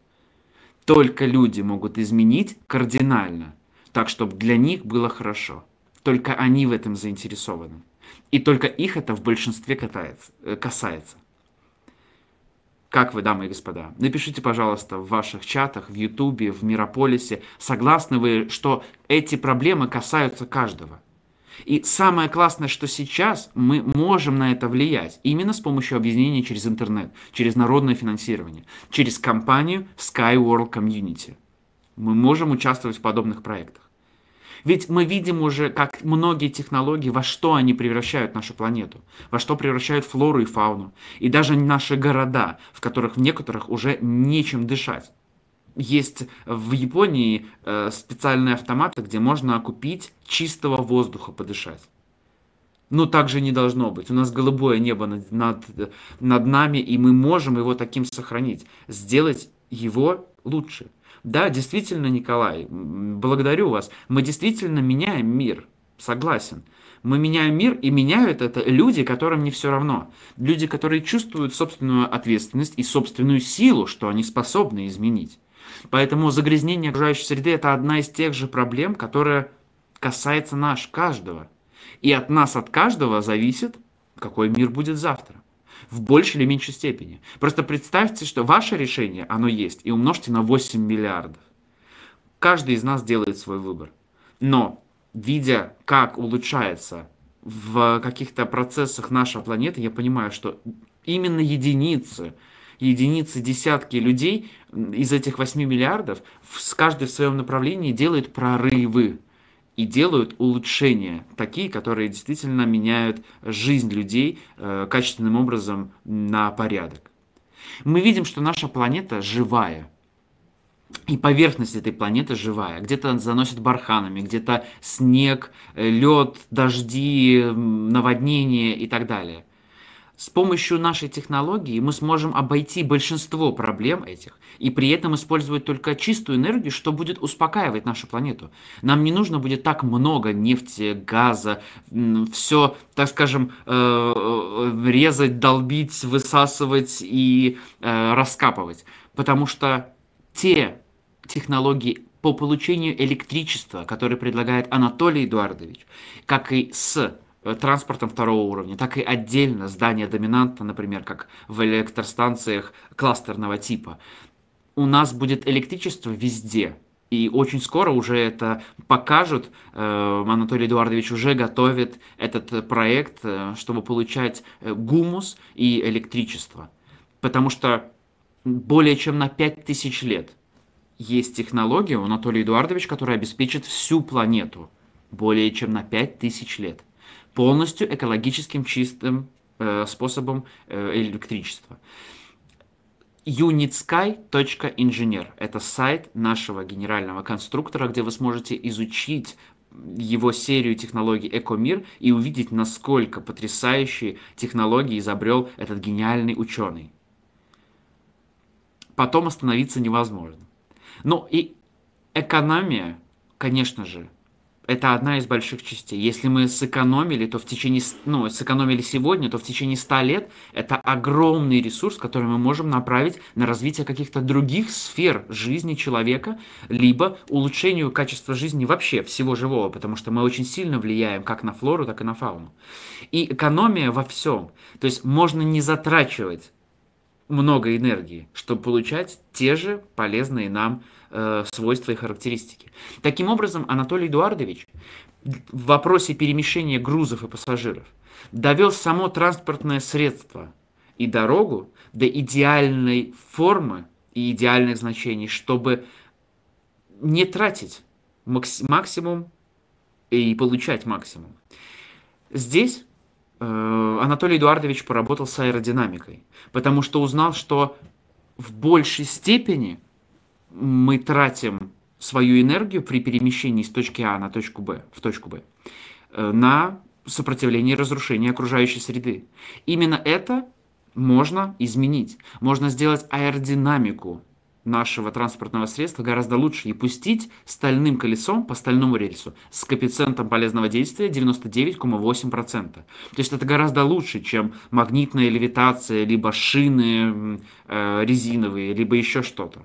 Только люди могут изменить кардинально, так, чтобы для них было хорошо. Только они в этом заинтересованы. И только их это в большинстве э, касается. Как вы, дамы и господа? Напишите, пожалуйста, в ваших чатах, в Ютубе, в Мирополисе, согласны вы, что эти проблемы касаются каждого? И самое классное, что сейчас мы можем на это влиять именно с помощью объединения через интернет, через народное финансирование, через компанию Sky World Community. Мы можем участвовать в подобных проектах. Ведь мы видим уже, как многие технологии, во что они превращают нашу планету, во что превращают флору и фауну, и даже наши города, в которых в некоторых уже нечем дышать. Есть в Японии э, специальные автоматы, где можно купить чистого воздуха подышать. Но так же не должно быть. У нас голубое небо над, над, над нами, и мы можем его таким сохранить, сделать его лучше. Да, действительно, Николай, благодарю вас. Мы действительно меняем мир. Согласен. Мы меняем мир, и меняют это люди, которым не все равно. Люди, которые чувствуют собственную ответственность и собственную силу, что они способны изменить. Поэтому загрязнение окружающей среды – это одна из тех же проблем, которая касается наш каждого. И от нас, от каждого зависит, какой мир будет завтра в большей или меньшей степени. Просто представьте, что ваше решение, оно есть, и умножьте на 8 миллиардов. Каждый из нас делает свой выбор. Но, видя, как улучшается в каких-то процессах наша планета, я понимаю, что именно единицы, единицы, десятки людей из этих 8 миллиардов, с каждой в своем направлении делают прорывы и делают улучшения, такие, которые действительно меняют жизнь людей э, качественным образом на порядок. Мы видим, что наша планета живая. И поверхность этой планеты живая. Где-то заносит барханами, где-то снег, э, лед, дожди, наводнения и так далее – с помощью нашей технологии мы сможем обойти большинство проблем этих и при этом использовать только чистую энергию, что будет успокаивать нашу планету. Нам не нужно будет так много нефти, газа, все, так скажем, э, э, резать, долбить, высасывать и э, раскапывать. Потому что те технологии по получению электричества, которые предлагает Анатолий Эдуардович, как и с Э, транспортом второго уровня, так и отдельно здания доминанта, например, как в электростанциях кластерного типа. У нас будет электричество везде, и очень скоро уже это покажут. Э, Анатолий Эдуардович уже готовит этот проект, э, чтобы получать гумус и электричество. Потому что более чем на 5000 лет есть технология у Анатолия Эдуардовича, которая обеспечит всю планету более чем на 5000 лет полностью экологическим чистым э, способом э, электричества. unitsky.engineer – это сайт нашего генерального конструктора, где вы сможете изучить его серию технологий Экомир и увидеть, насколько потрясающие технологии изобрел этот гениальный ученый. Потом остановиться невозможно. Ну и экономия, конечно же, это одна из больших частей. Если мы сэкономили, то в течение, ну, сэкономили сегодня, то в течение 100 лет это огромный ресурс, который мы можем направить на развитие каких-то других сфер жизни человека, либо улучшению качества жизни вообще всего живого, потому что мы очень сильно влияем как на флору, так и на фауну. И экономия во всем. То есть можно не затрачивать много энергии, чтобы получать те же полезные нам э, свойства и характеристики. Таким образом, Анатолий Эдуардович в вопросе перемещения грузов и пассажиров довел само транспортное средство и дорогу до идеальной формы и идеальных значений, чтобы не тратить максимум и получать максимум. Здесь Э, Анатолий Эдуардович поработал с аэродинамикой, потому что узнал, что в большей степени мы тратим свою энергию при перемещении с точки А на точку Б, в точку Б, э, на сопротивление разрушения окружающей среды. Именно это можно изменить. Можно сделать аэродинамику нашего транспортного средства гораздо лучше и пустить стальным колесом по стальному рельсу с коэффициентом полезного действия 99,8%. То есть это гораздо лучше, чем магнитная левитация, либо шины э, резиновые, либо еще что-то.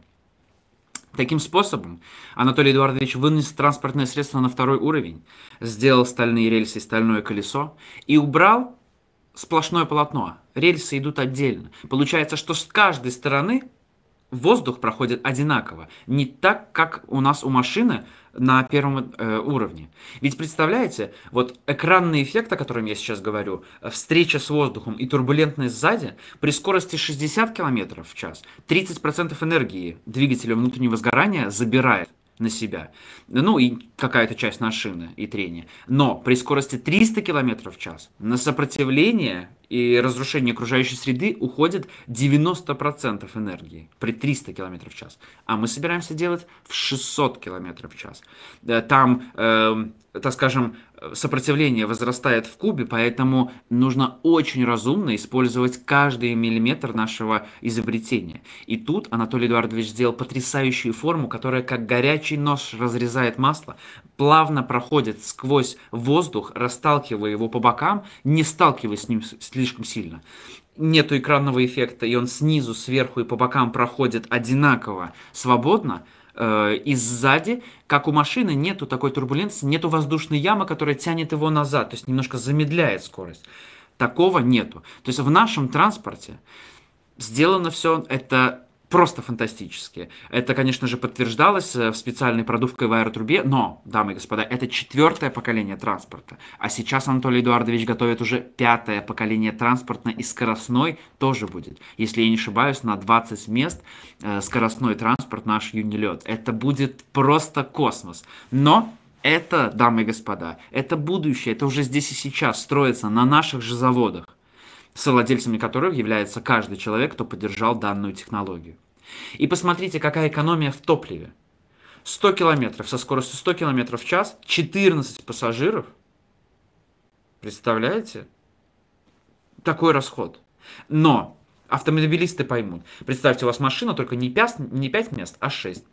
Таким способом Анатолий Эдуардович вынес транспортное средство на второй уровень, сделал стальные рельсы и стальное колесо и убрал сплошное полотно. Рельсы идут отдельно. Получается, что с каждой стороны воздух проходит одинаково, не так, как у нас у машины на первом э, уровне. Ведь представляете, вот экранный эффект, о котором я сейчас говорю, встреча с воздухом и турбулентность сзади, при скорости 60 км в час 30% энергии двигателя внутреннего сгорания забирает на себя. Ну и какая-то часть на шины и трения. Но при скорости 300 км в час на сопротивление и разрушение окружающей среды уходит 90% энергии при 300 км в час. А мы собираемся делать в 600 км в час. Э, там... Э, так скажем, сопротивление возрастает в кубе, поэтому нужно очень разумно использовать каждый миллиметр нашего изобретения. И тут Анатолий Эдуардович сделал потрясающую форму, которая как горячий нож разрезает масло, плавно проходит сквозь воздух, расталкивая его по бокам, не сталкиваясь с ним слишком сильно нету экранного эффекта, и он снизу, сверху и по бокам проходит одинаково, свободно – э, и сзади, как у машины, нету такой турбулентности, нету воздушной ямы, которая тянет его назад, то есть немножко замедляет скорость. Такого нету. То есть в нашем транспорте сделано все это просто фантастические. Это, конечно же, подтверждалось э, в специальной продувкой в аэротрубе, но, дамы и господа, это четвертое поколение транспорта. А сейчас Анатолий Эдуардович готовит уже пятое поколение транспортной и скоростной тоже будет. Если я не ошибаюсь, на 20 мест э, скоростной транспорт наш юнилет. Это будет просто космос. Но это, дамы и господа, это будущее, это уже здесь и сейчас строится на наших же заводах, совладельцами которых является каждый человек, кто поддержал данную технологию. И посмотрите, какая экономия в топливе. 100 километров со скоростью 100 километров в час, 14 пассажиров. Представляете? Такой расход. Но автомобилисты поймут. Представьте, у вас машина только не 5, не 5 мест, а 6.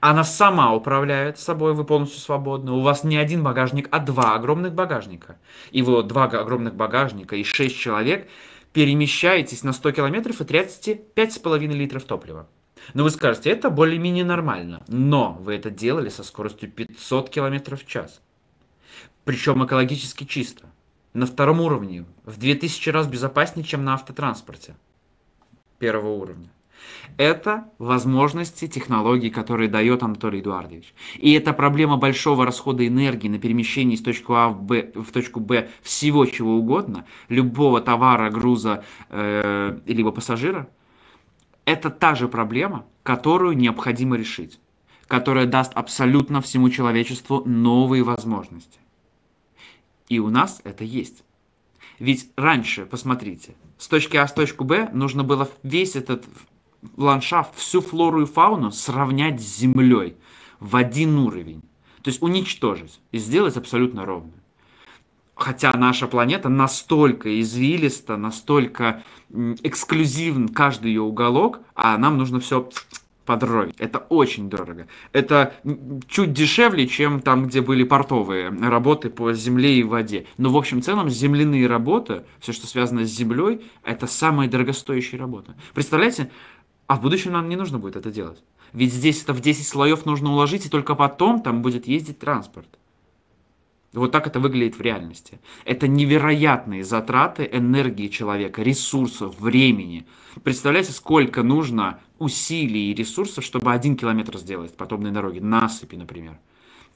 Она сама управляет собой, вы полностью свободны. У вас не один багажник, а два огромных багажника. И вот два огромных багажника и шесть человек – перемещаетесь на 100 километров и тратите 5,5 литров топлива. Но вы скажете, это более-менее нормально, но вы это делали со скоростью 500 км в час. Причем экологически чисто. На втором уровне, в 2000 раз безопаснее, чем на автотранспорте первого уровня. Это возможности технологий, которые дает Анатолий Эдуардович. И это проблема большого расхода энергии на перемещение из точки А в, Б, в точку Б всего чего угодно, любого товара, груза э, либо пассажира. Это та же проблема, которую необходимо решить, которая даст абсолютно всему человечеству новые возможности. И у нас это есть. Ведь раньше, посмотрите, с точки А в точку Б нужно было весь этот ландшафт, всю флору и фауну сравнять с землей в один уровень. То есть уничтожить и сделать абсолютно ровно. Хотя наша планета настолько извилиста, настолько эксклюзивен каждый ее уголок, а нам нужно все подровень. Это очень дорого. Это чуть дешевле, чем там, где были портовые работы по земле и воде. Но в общем целом земляные работы, все, что связано с землей, это самая дорогостоящая работа. Представляете, а в будущем нам не нужно будет это делать. Ведь здесь это в 10 слоев нужно уложить, и только потом там будет ездить транспорт. Вот так это выглядит в реальности. Это невероятные затраты энергии человека, ресурсов, времени. Представляете, сколько нужно усилий и ресурсов, чтобы один километр сделать подобной дороге насыпи, например.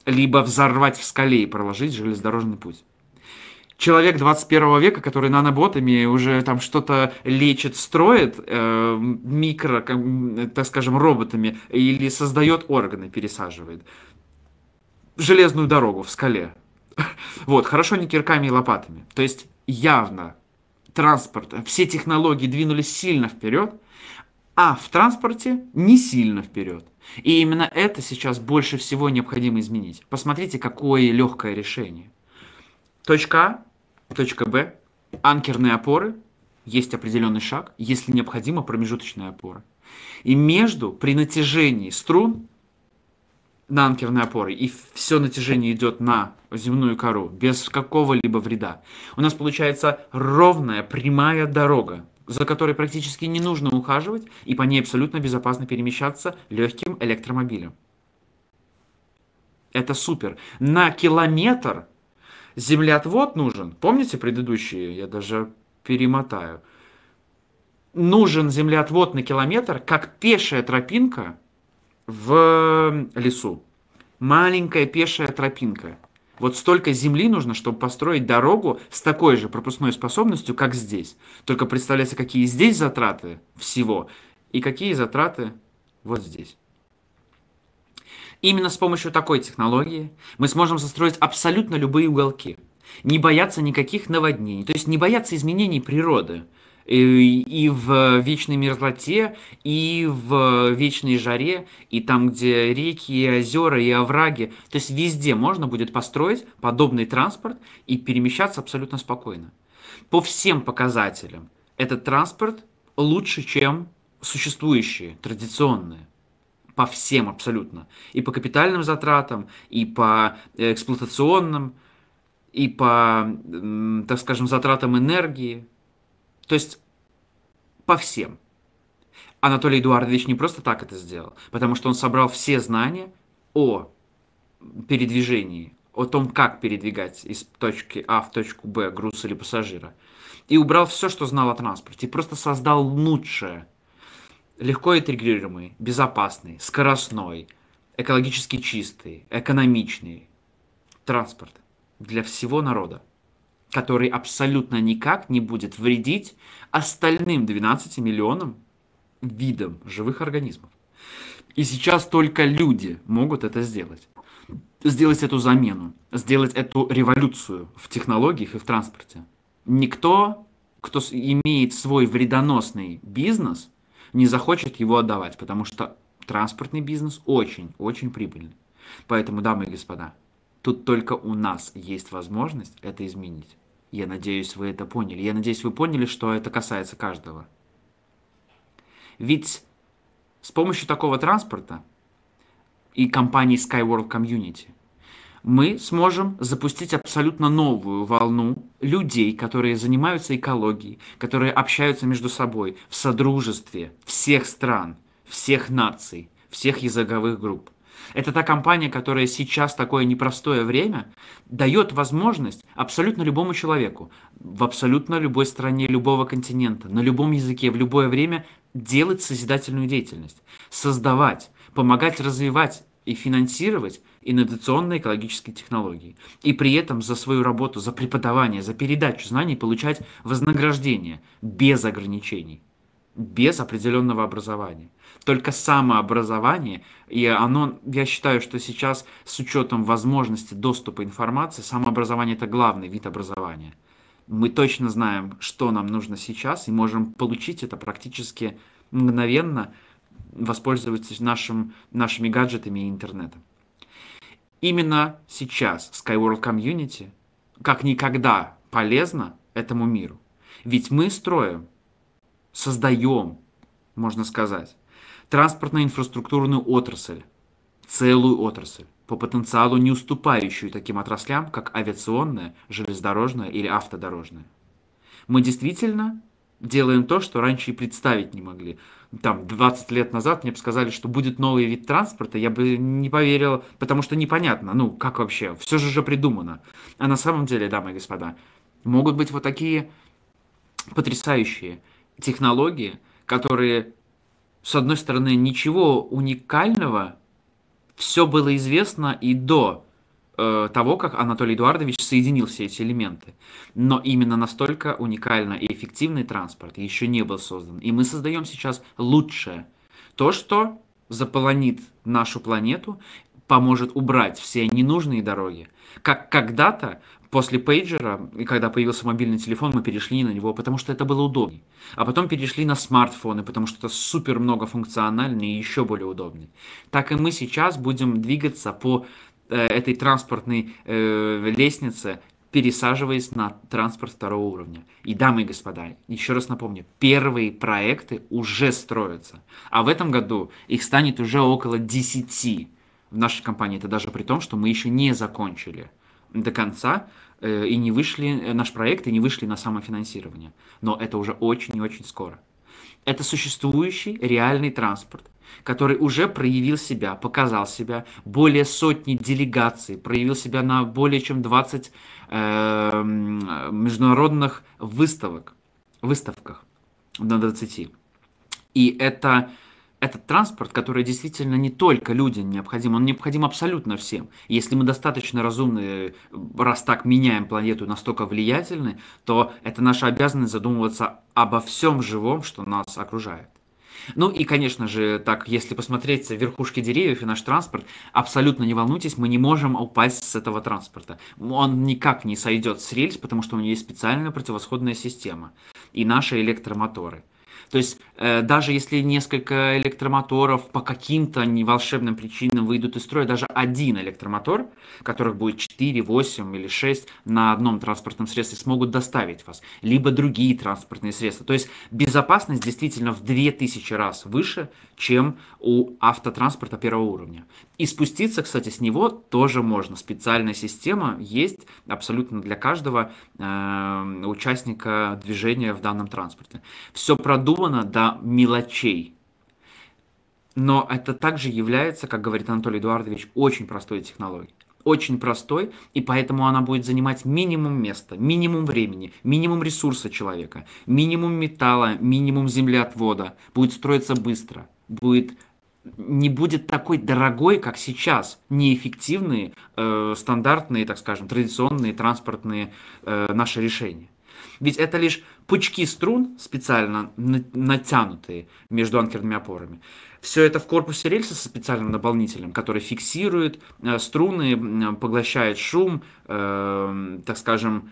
Либо взорвать в скале и проложить железнодорожный путь человек 21 века, который наноботами уже там что-то лечит, строит э, микро, так скажем, роботами или создает органы, пересаживает. Железную дорогу в скале. Вот, хорошо не кирками и лопатами. То есть явно транспорт, все технологии двинулись сильно вперед, а в транспорте не сильно вперед. И именно это сейчас больше всего необходимо изменить. Посмотрите, какое легкое решение. Точка А Точка Б. Анкерные опоры. Есть определенный шаг. Если необходимо, промежуточная опора. И между при натяжении струн на анкерные опоры, и все натяжение идет на земную кору, без какого-либо вреда. У нас получается ровная, прямая дорога, за которой практически не нужно ухаживать, и по ней абсолютно безопасно перемещаться легким электромобилем. Это супер. На километр землеотвод нужен. Помните предыдущие? Я даже перемотаю. Нужен землеотвод на километр, как пешая тропинка в лесу. Маленькая пешая тропинка. Вот столько земли нужно, чтобы построить дорогу с такой же пропускной способностью, как здесь. Только представляется, какие здесь затраты всего и какие затраты вот здесь. Именно с помощью такой технологии мы сможем застроить абсолютно любые уголки, не бояться никаких наводнений, то есть не бояться изменений природы и, э, и в вечной мерзлоте, и в вечной жаре, и там, где реки, и озера, и овраги. То есть везде можно будет построить подобный транспорт и перемещаться абсолютно спокойно. По всем показателям этот транспорт лучше, чем существующие, традиционные по всем абсолютно. И по капитальным затратам, и по э, эксплуатационным, и по, так скажем, затратам энергии. То есть по всем. Анатолий Эдуардович не просто так это сделал, потому что он собрал все знания о передвижении, о том, как передвигать из точки А в точку Б груз или пассажира. И убрал все, что знал о транспорте, и просто создал лучшее – легко интегрируемый, безопасный, скоростной, экологически чистый, экономичный транспорт для всего народа, который абсолютно никак не будет вредить остальным 12 миллионам видам живых организмов. И сейчас только люди могут это сделать. Сделать эту замену, сделать эту революцию в технологиях и в транспорте. Никто, кто имеет свой вредоносный бизнес – не захочет его отдавать, потому что транспортный бизнес очень-очень прибыльный. Поэтому, дамы и господа, тут только у нас есть возможность это изменить. Я надеюсь, вы это поняли. Я надеюсь, вы поняли, что это касается каждого. Ведь с помощью такого транспорта и компании Skyworld Community – мы сможем запустить абсолютно новую волну людей, которые занимаются экологией, которые общаются между собой в содружестве всех стран, всех наций, всех языковых групп. Это та компания, которая сейчас такое непростое время дает возможность абсолютно любому человеку в абсолютно любой стране любого континента, на любом языке, в любое время делать созидательную деятельность, создавать, помогать развивать и финансировать инновационные экологические технологии. И при этом за свою работу, за преподавание, за передачу знаний получать вознаграждение без ограничений, без определенного образования. Только самообразование, и оно, я считаю, что сейчас с учетом возможности доступа информации, самообразование это главный вид образования. Мы точно знаем, что нам нужно сейчас, и можем получить это практически мгновенно, воспользоваться нашим, нашими гаджетами и интернетом именно сейчас SkyWorld Community как никогда полезно этому миру. Ведь мы строим, создаем, можно сказать, транспортно-инфраструктурную отрасль, целую отрасль, по потенциалу не уступающую таким отраслям, как авиационная, железнодорожная или автодорожная. Мы действительно делаем то, что раньше и представить не могли. Там 20 лет назад мне бы сказали, что будет новый вид транспорта, я бы не поверил, потому что непонятно, ну как вообще, все же же придумано. А на самом деле, дамы и господа, могут быть вот такие потрясающие технологии, которые, с одной стороны, ничего уникального, все было известно и до э, того, как Анатолий Эдуардович соединил все эти элементы. Но именно настолько уникально и эффективный транспорт еще не был создан. И мы создаем сейчас лучшее. То, что заполонит нашу планету, поможет убрать все ненужные дороги. Как когда-то после пейджера, и когда появился мобильный телефон, мы перешли на него, потому что это было удобнее. А потом перешли на смартфоны, потому что это супер многофункциональный и еще более удобный. Так и мы сейчас будем двигаться по Э, этой транспортной э, лестнице, пересаживаясь на транспорт второго уровня. И, дамы и господа, еще раз напомню, первые проекты уже строятся. А в этом году их станет уже около 10 в нашей компании. Это даже при том, что мы еще не закончили до конца э, и не вышли, э, наш проект и не вышли на самофинансирование. Но это уже очень и очень скоро. Это существующий реальный транспорт, который уже проявил себя, показал себя, более сотни делегаций, проявил себя на более чем 20 э, эм, международных выставок, выставках на 20. И это этот транспорт, который действительно не только людям необходим, он необходим абсолютно всем. Если мы достаточно разумны, раз так меняем планету, настолько влиятельны, то это наша обязанность задумываться обо всем живом, что нас окружает. Ну и, конечно же, так, если посмотреть верхушки деревьев и наш транспорт, абсолютно не волнуйтесь, мы не можем упасть с этого транспорта. Он никак не сойдет с рельс, потому что у него есть специальная противосходная система и наши электромоторы. То есть э, даже если несколько электромоторов по каким-то неволшебным причинам выйдут из строя, даже один электромотор, которых будет 4, 8 или 6 на одном транспортном средстве, смогут доставить вас, либо другие транспортные средства. То есть безопасность действительно в 2000 раз выше, чем у автотранспорта первого уровня. И спуститься, кстати, с него тоже можно. Специальная система есть абсолютно для каждого э, участника движения в данном транспорте. Все продумано продумано до мелочей. Но это также является, как говорит Анатолий Эдуардович, очень простой технологией. Очень простой, и поэтому она будет занимать минимум места, минимум времени, минимум ресурса человека, минимум металла, минимум землеотвода, будет строиться быстро, будет не будет такой дорогой, как сейчас, неэффективные, э, стандартные, так скажем, традиционные транспортные э, наши решения. Ведь это лишь пучки струн специально натянутые между анкерными опорами. Все это в корпусе рельса со специальным наполнителем, который фиксирует э, струны, поглощает шум, э, так скажем,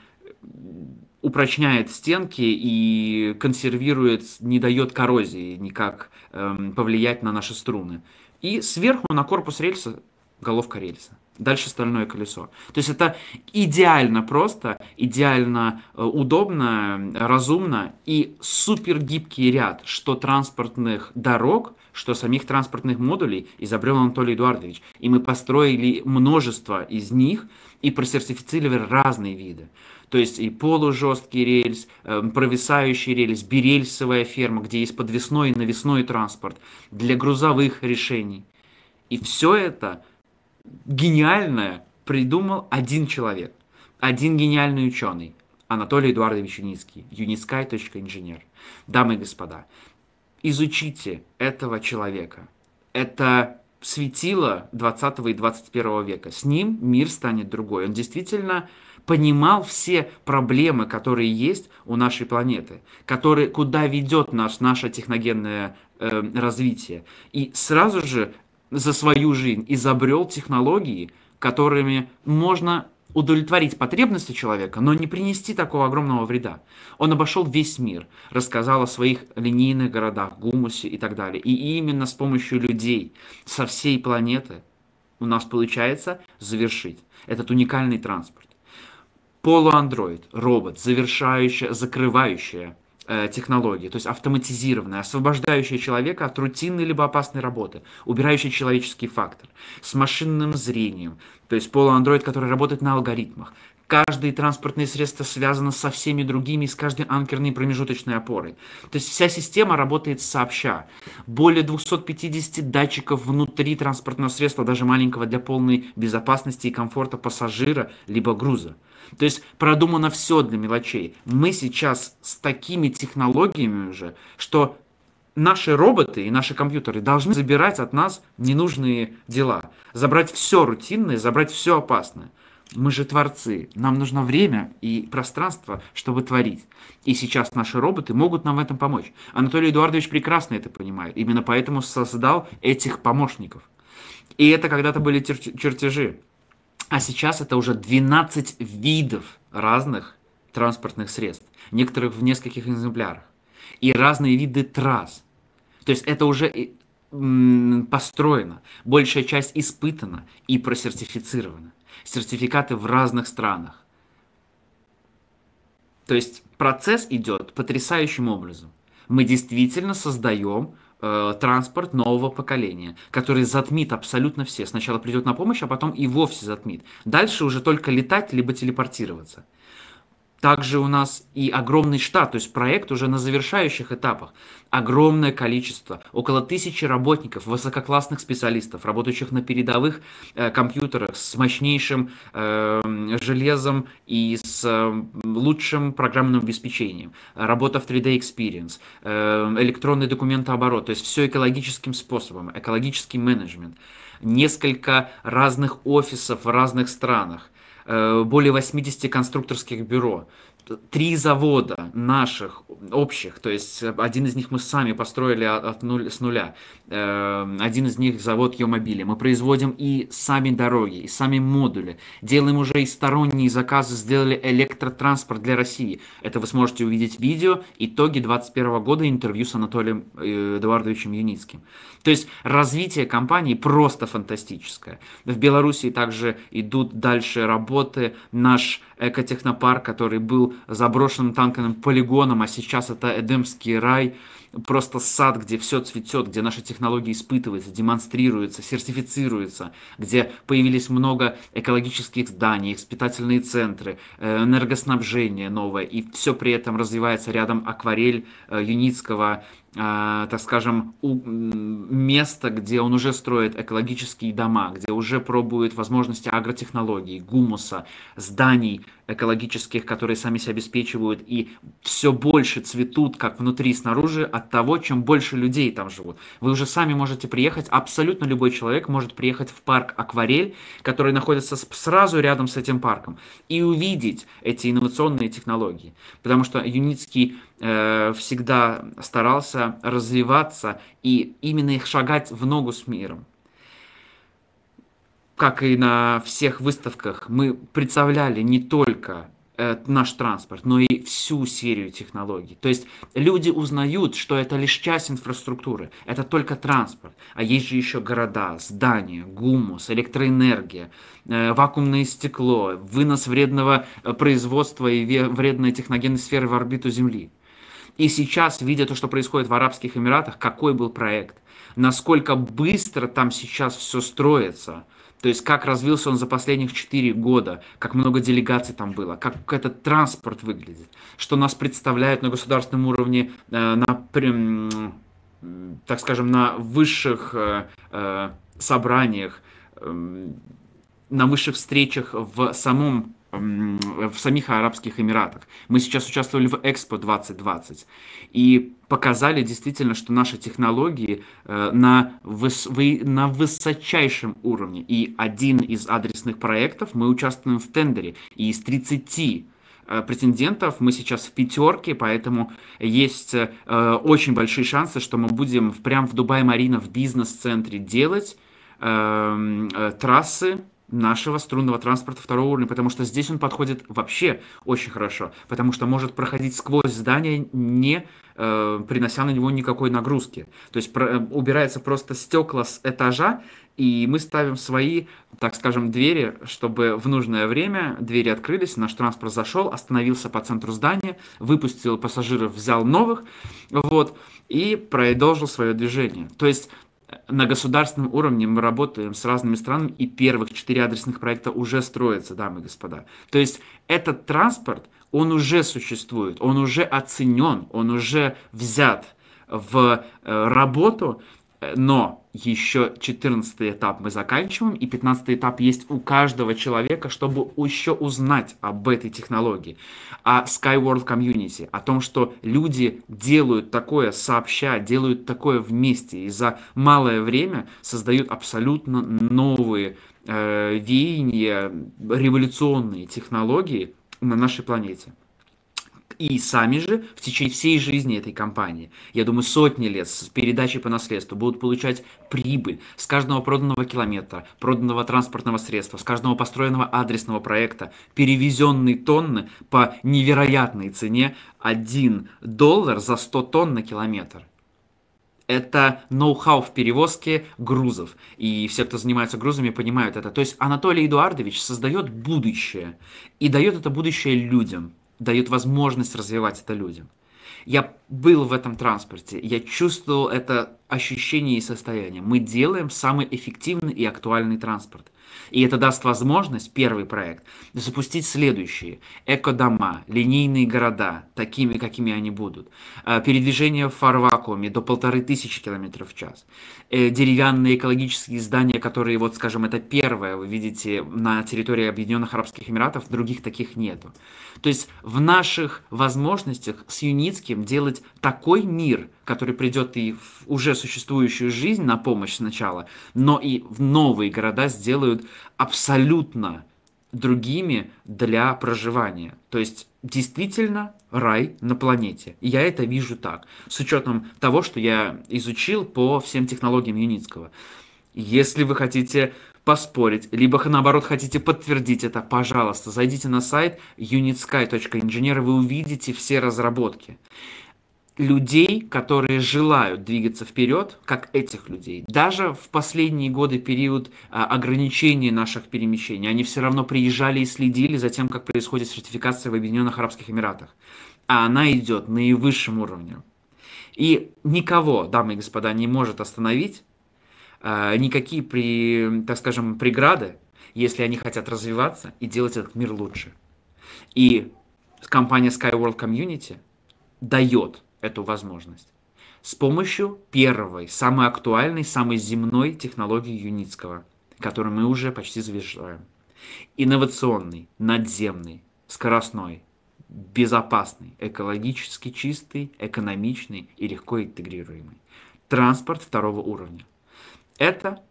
упрочняет стенки и консервирует, не дает коррозии никак э, повлиять на наши струны. И сверху на корпус рельса головка рельса. Дальше стальное колесо. То есть это идеально просто, идеально э, удобно, разумно и супер гибкий ряд, что транспортных дорог, что самих транспортных модулей изобрел Анатолий Эдуардович. И мы построили множество из них и просертифицировали разные виды. То есть и полужесткий рельс, э, провисающий рельс, бирельсовая ферма, где есть подвесной и навесной транспорт для грузовых решений. И все это – гениальное придумал один человек, один гениальный ученый, Анатолий Эдуардович Юницкий, юницкай.инженер. Дамы и господа, изучите этого человека. Это светило 20 и 21 века. С ним мир станет другой. Он действительно понимал все проблемы, которые есть у нашей планеты, которые, куда ведет наш, наше техногенное э, развитие. И сразу же за свою жизнь изобрел технологии, которыми можно удовлетворить потребности человека, но не принести такого огромного вреда. Он обошел весь мир, рассказал о своих линейных городах, гумусе и так далее. И именно с помощью людей со всей планеты у нас получается завершить этот уникальный транспорт. Полуандроид, робот, завершающая, закрывающая Э, технологии, то есть автоматизированная, освобождающая человека от рутинной либо опасной работы, убирающая человеческий фактор, с машинным зрением, то есть полуандроид, который работает на алгоритмах, каждое транспортное средство связано со всеми другими, с каждой анкерной промежуточной опорой. То есть вся система работает сообща. Более 250 датчиков внутри транспортного средства, даже маленького, для полной безопасности и комфорта пассажира, либо груза. То есть продумано все для мелочей. Мы сейчас с такими технологиями уже, что наши роботы и наши компьютеры должны забирать от нас ненужные дела, забрать все рутинное, забрать все опасное. Мы же творцы, нам нужно время и пространство, чтобы творить. И сейчас наши роботы могут нам в этом помочь. Анатолий Эдуардович прекрасно это понимает, именно поэтому создал этих помощников. И это когда-то были чертежи. А сейчас это уже 12 видов разных транспортных средств, некоторых в нескольких экземплярах, и разные виды трасс. То есть это уже э, построено, большая часть испытана и просертифицирована сертификаты в разных странах. То есть процесс идет потрясающим образом. Мы действительно создаем э, транспорт нового поколения, который затмит абсолютно все. Сначала придет на помощь, а потом и вовсе затмит. Дальше уже только летать либо телепортироваться. Также у нас и огромный штат, то есть проект уже на завершающих этапах. Огромное количество, около тысячи работников, высококлассных специалистов, работающих на передовых э, компьютерах с мощнейшим э, железом и с э, лучшим программным обеспечением. Работа в 3D Experience, э, электронный документооборот, то есть все экологическим способом, экологический менеджмент. Несколько разных офисов в разных странах Э, более 80 конструкторских бюро три завода наших общих, то есть э, один из них мы сами построили от, от нуль, с нуля, э, один из них завод Йомобили. Мы производим и сами дороги, и сами модули, делаем уже и сторонние заказы, сделали электротранспорт для России. Это вы сможете увидеть видео итоги 2021 года интервью с Анатолием э, Эдуардовичем Юницким. То есть развитие компании просто фантастическое. В Беларуси также идут дальше работы. Наш экотехнопарк, который был заброшенным танковым полигоном, а сейчас это Эдемский рай, просто сад, где все цветет, где наши технологии испытываются, демонстрируются, сертифицируются, где появились много экологических зданий, испытательные центры, э, энергоснабжение новое, и все при этом развивается рядом акварель э, Юницкого а, так скажем, место, где он уже строит экологические дома, где уже пробует возможности агротехнологий, гумуса, зданий экологических, которые сами себя обеспечивают и все больше цветут как внутри и снаружи от того, чем больше людей там живут. Вы уже сами можете приехать, абсолютно любой человек может приехать в парк Акварель, который находится сразу рядом с этим парком, и увидеть эти инновационные технологии. Потому что Юницкий Э, всегда старался развиваться и именно их шагать в ногу с миром. Как и на всех выставках, мы представляли не только э, наш транспорт, но и всю серию технологий. То есть люди узнают, что это лишь часть инфраструктуры, это только транспорт, а есть же еще города, здания, гумус, электроэнергия, э, вакуумное стекло, вынос вредного производства и вредной техногенной сферы в орбиту Земли – и сейчас, видя то, что происходит в Арабских Эмиратах, какой был проект, насколько быстро там сейчас все строится, то есть как развился он за последних 4 года, как много делегаций там было, как этот транспорт выглядит, что нас представляют на государственном уровне, э, на, так скажем, на высших э, э, собраниях, эм, на высших встречах в самом Эм, в самих Арабских Эмиратах. Мы сейчас участвовали в Экспо 2020 и показали действительно, что наши технологии э, на, выс на высочайшем уровне. И один из адресных проектов мы участвуем в тендере. И из 30 э, претендентов. Мы сейчас в пятерке, поэтому есть э, очень большие шансы, что мы будем прямо в Дубай-Марина в бизнес-центре делать эм, э, трассы нашего струнного транспорта второго уровня, потому что здесь он подходит вообще очень хорошо, потому что может проходить сквозь здание, не э, принося на него никакой нагрузки. То есть про, э, убирается просто стекла с этажа, и мы ставим свои, так скажем, двери, чтобы в нужное время двери открылись, наш транспорт зашел, остановился по центру здания, выпустил пассажиров, взял новых, вот, и продолжил свое движение. То есть на государственном уровне мы работаем с разными странами, и первых четыре адресных проекта уже строятся, дамы и господа. То есть этот транспорт, он уже существует, он уже оценен, он уже взят в э, работу, но еще 14 этап мы заканчиваем, и 15 этап есть у каждого человека, чтобы еще узнать об этой технологии, о Skyworld Community, о том, что люди делают такое сообща, делают такое вместе, и за малое время создают абсолютно новые э, веяния, революционные технологии на нашей планете и сами же в течение всей жизни этой компании, я думаю, сотни лет с передачей по наследству будут получать прибыль с каждого проданного километра, проданного транспортного средства, с каждого построенного адресного проекта, перевезенные тонны по невероятной цене 1 доллар за 100 тонн на километр это ноу-хау в перевозке грузов. И все, кто занимается грузами, понимают это. То есть Анатолий Эдуардович создает будущее и дает это будущее людям дает возможность развивать это людям. Я был в этом транспорте, я чувствовал это ощущение и состояние. Мы делаем самый эффективный и актуальный транспорт. И это даст возможность, первый проект, запустить следующие. эко дома, линейные города, такими, какими они будут. Э, передвижение в фарвакууме до полторы тысячи километров в час. Э, деревянные экологические здания, которые, вот скажем, это первое, вы видите, на территории Объединенных Арабских Эмиратов, других таких нету. То есть в наших возможностях с Юницким делать быть такой мир, который придет и в уже существующую жизнь на помощь сначала, но и в новые города сделают абсолютно другими для проживания. То есть действительно рай на планете. И я это вижу так, с учетом того, что я изучил по всем технологиям Юницкого. Если вы хотите поспорить, либо наоборот хотите подтвердить это, пожалуйста, зайдите на сайт unitsky.engineer, вы увидите все разработки людей, которые желают двигаться вперед, как этих людей. Даже в последние годы период а, ограничений наших перемещений, они все равно приезжали и следили за тем, как происходит сертификация в Объединенных Арабских Эмиратах. А она идет наивысшим уровнем. И никого, дамы и господа, не может остановить, а, никакие, при, так скажем, преграды, если они хотят развиваться и делать этот мир лучше. И компания Skyworld Community дает эту возможность с помощью первой, самой актуальной, самой земной технологии Юницкого, которую мы уже почти завершаем. Инновационный, надземный, скоростной, безопасный, экологически чистый, экономичный и легко интегрируемый. Транспорт второго уровня. Это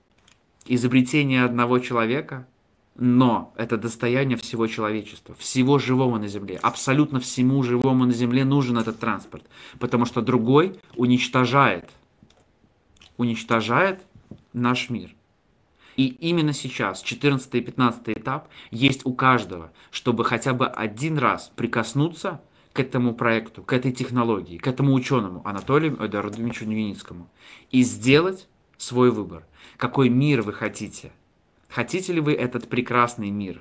изобретение одного человека – но это достояние всего человечества, всего живого на Земле. Абсолютно всему живому на Земле нужен этот транспорт, потому что другой уничтожает, уничтожает наш мир. И именно сейчас, 14 и 15 этап, есть у каждого, чтобы хотя бы один раз прикоснуться к этому проекту, к этой технологии, к этому ученому Анатолию Эдуардовичу Невиницкому и сделать свой выбор. Какой мир вы хотите – Хотите ли вы этот прекрасный мир?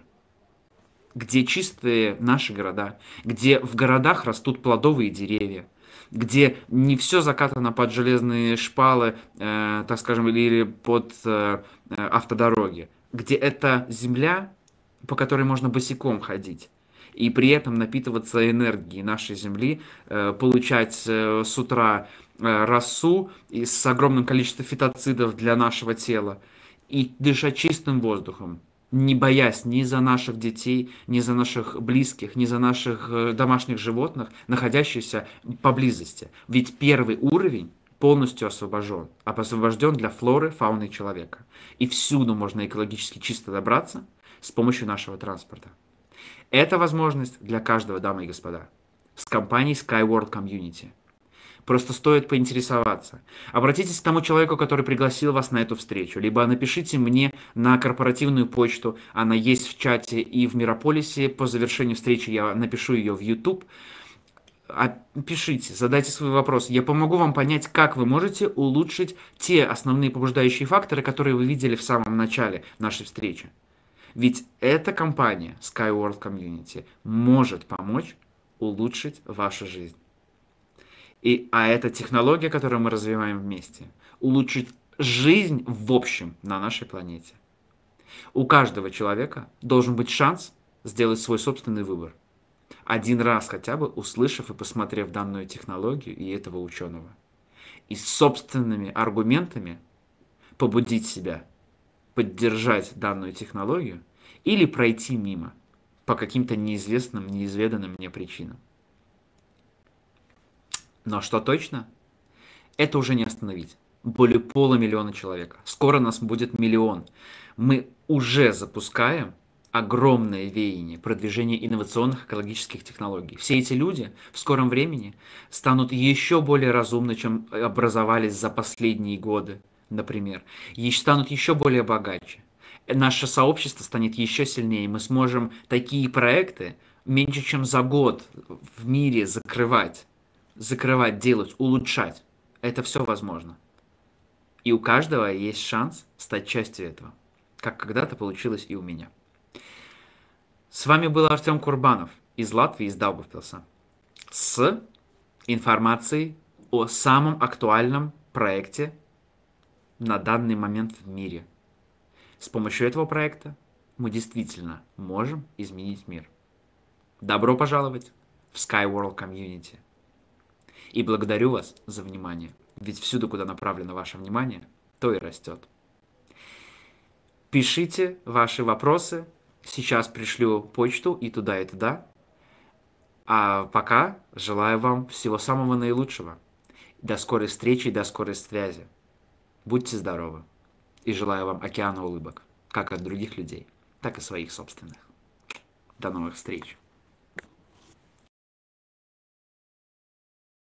Где чистые наши города, где в городах растут плодовые деревья, где не все закатано под железные шпалы, э, так скажем, или, или под э, э, автодороги, где это земля, по которой можно босиком ходить, и при этом напитываться энергией нашей земли, э, получать э, с утра э, росу и с огромным количеством фитоцидов для нашего тела – и дыша чистым воздухом, не боясь ни за наших детей, ни за наших близких, ни за наших э, домашних животных, находящихся поблизости. Ведь первый уровень полностью освобожден, а освобожден для флоры, фауны человека. И всюду можно экологически чисто добраться с помощью нашего транспорта. Это возможность для каждого, дамы и господа, с компанией Skyward Community – Просто стоит поинтересоваться. Обратитесь к тому человеку, который пригласил вас на эту встречу, либо напишите мне на корпоративную почту, она есть в чате и в Мирополисе. По завершению встречи я напишу ее в YouTube. пишите, задайте свой вопрос. Я помогу вам понять, как вы можете улучшить те основные побуждающие факторы, которые вы видели в самом начале нашей встречи. Ведь эта компания, Skyworld Community, может помочь улучшить вашу жизнь. И, а эта технология, которую мы развиваем вместе. улучшит жизнь в общем на нашей планете. У каждого человека должен быть шанс сделать свой собственный выбор. Один раз хотя бы услышав и посмотрев данную технологию и этого ученого. И собственными аргументами побудить себя, поддержать данную технологию или пройти мимо по каким-то неизвестным, неизведанным мне причинам. Но что точно? Это уже не остановить. Более полумиллиона человек. Скоро нас будет миллион. Мы уже запускаем огромное веяние продвижения инновационных экологических технологий. Все эти люди в скором времени станут еще более разумны, чем образовались за последние годы, например, и станут еще более богаче. Наше сообщество станет еще сильнее, мы сможем такие проекты меньше, чем за год в мире закрывать закрывать, делать, улучшать. Это все возможно. И у каждого есть шанс стать частью этого, как когда-то получилось и у меня. С вами был Артем Курбанов из Латвии, из Даубовпилса, с информацией о самом актуальном проекте на данный момент в мире. С помощью этого проекта мы действительно можем изменить мир. Добро пожаловать в Skyworld Community. И благодарю вас за внимание, ведь всюду, куда направлено ваше внимание, то и растет. Пишите ваши вопросы, сейчас пришлю почту и туда, и туда. А пока желаю вам всего самого наилучшего. До скорой встречи и до скорой связи. Будьте здоровы. И желаю вам океана улыбок, как от других людей, так и своих собственных. До новых встреч.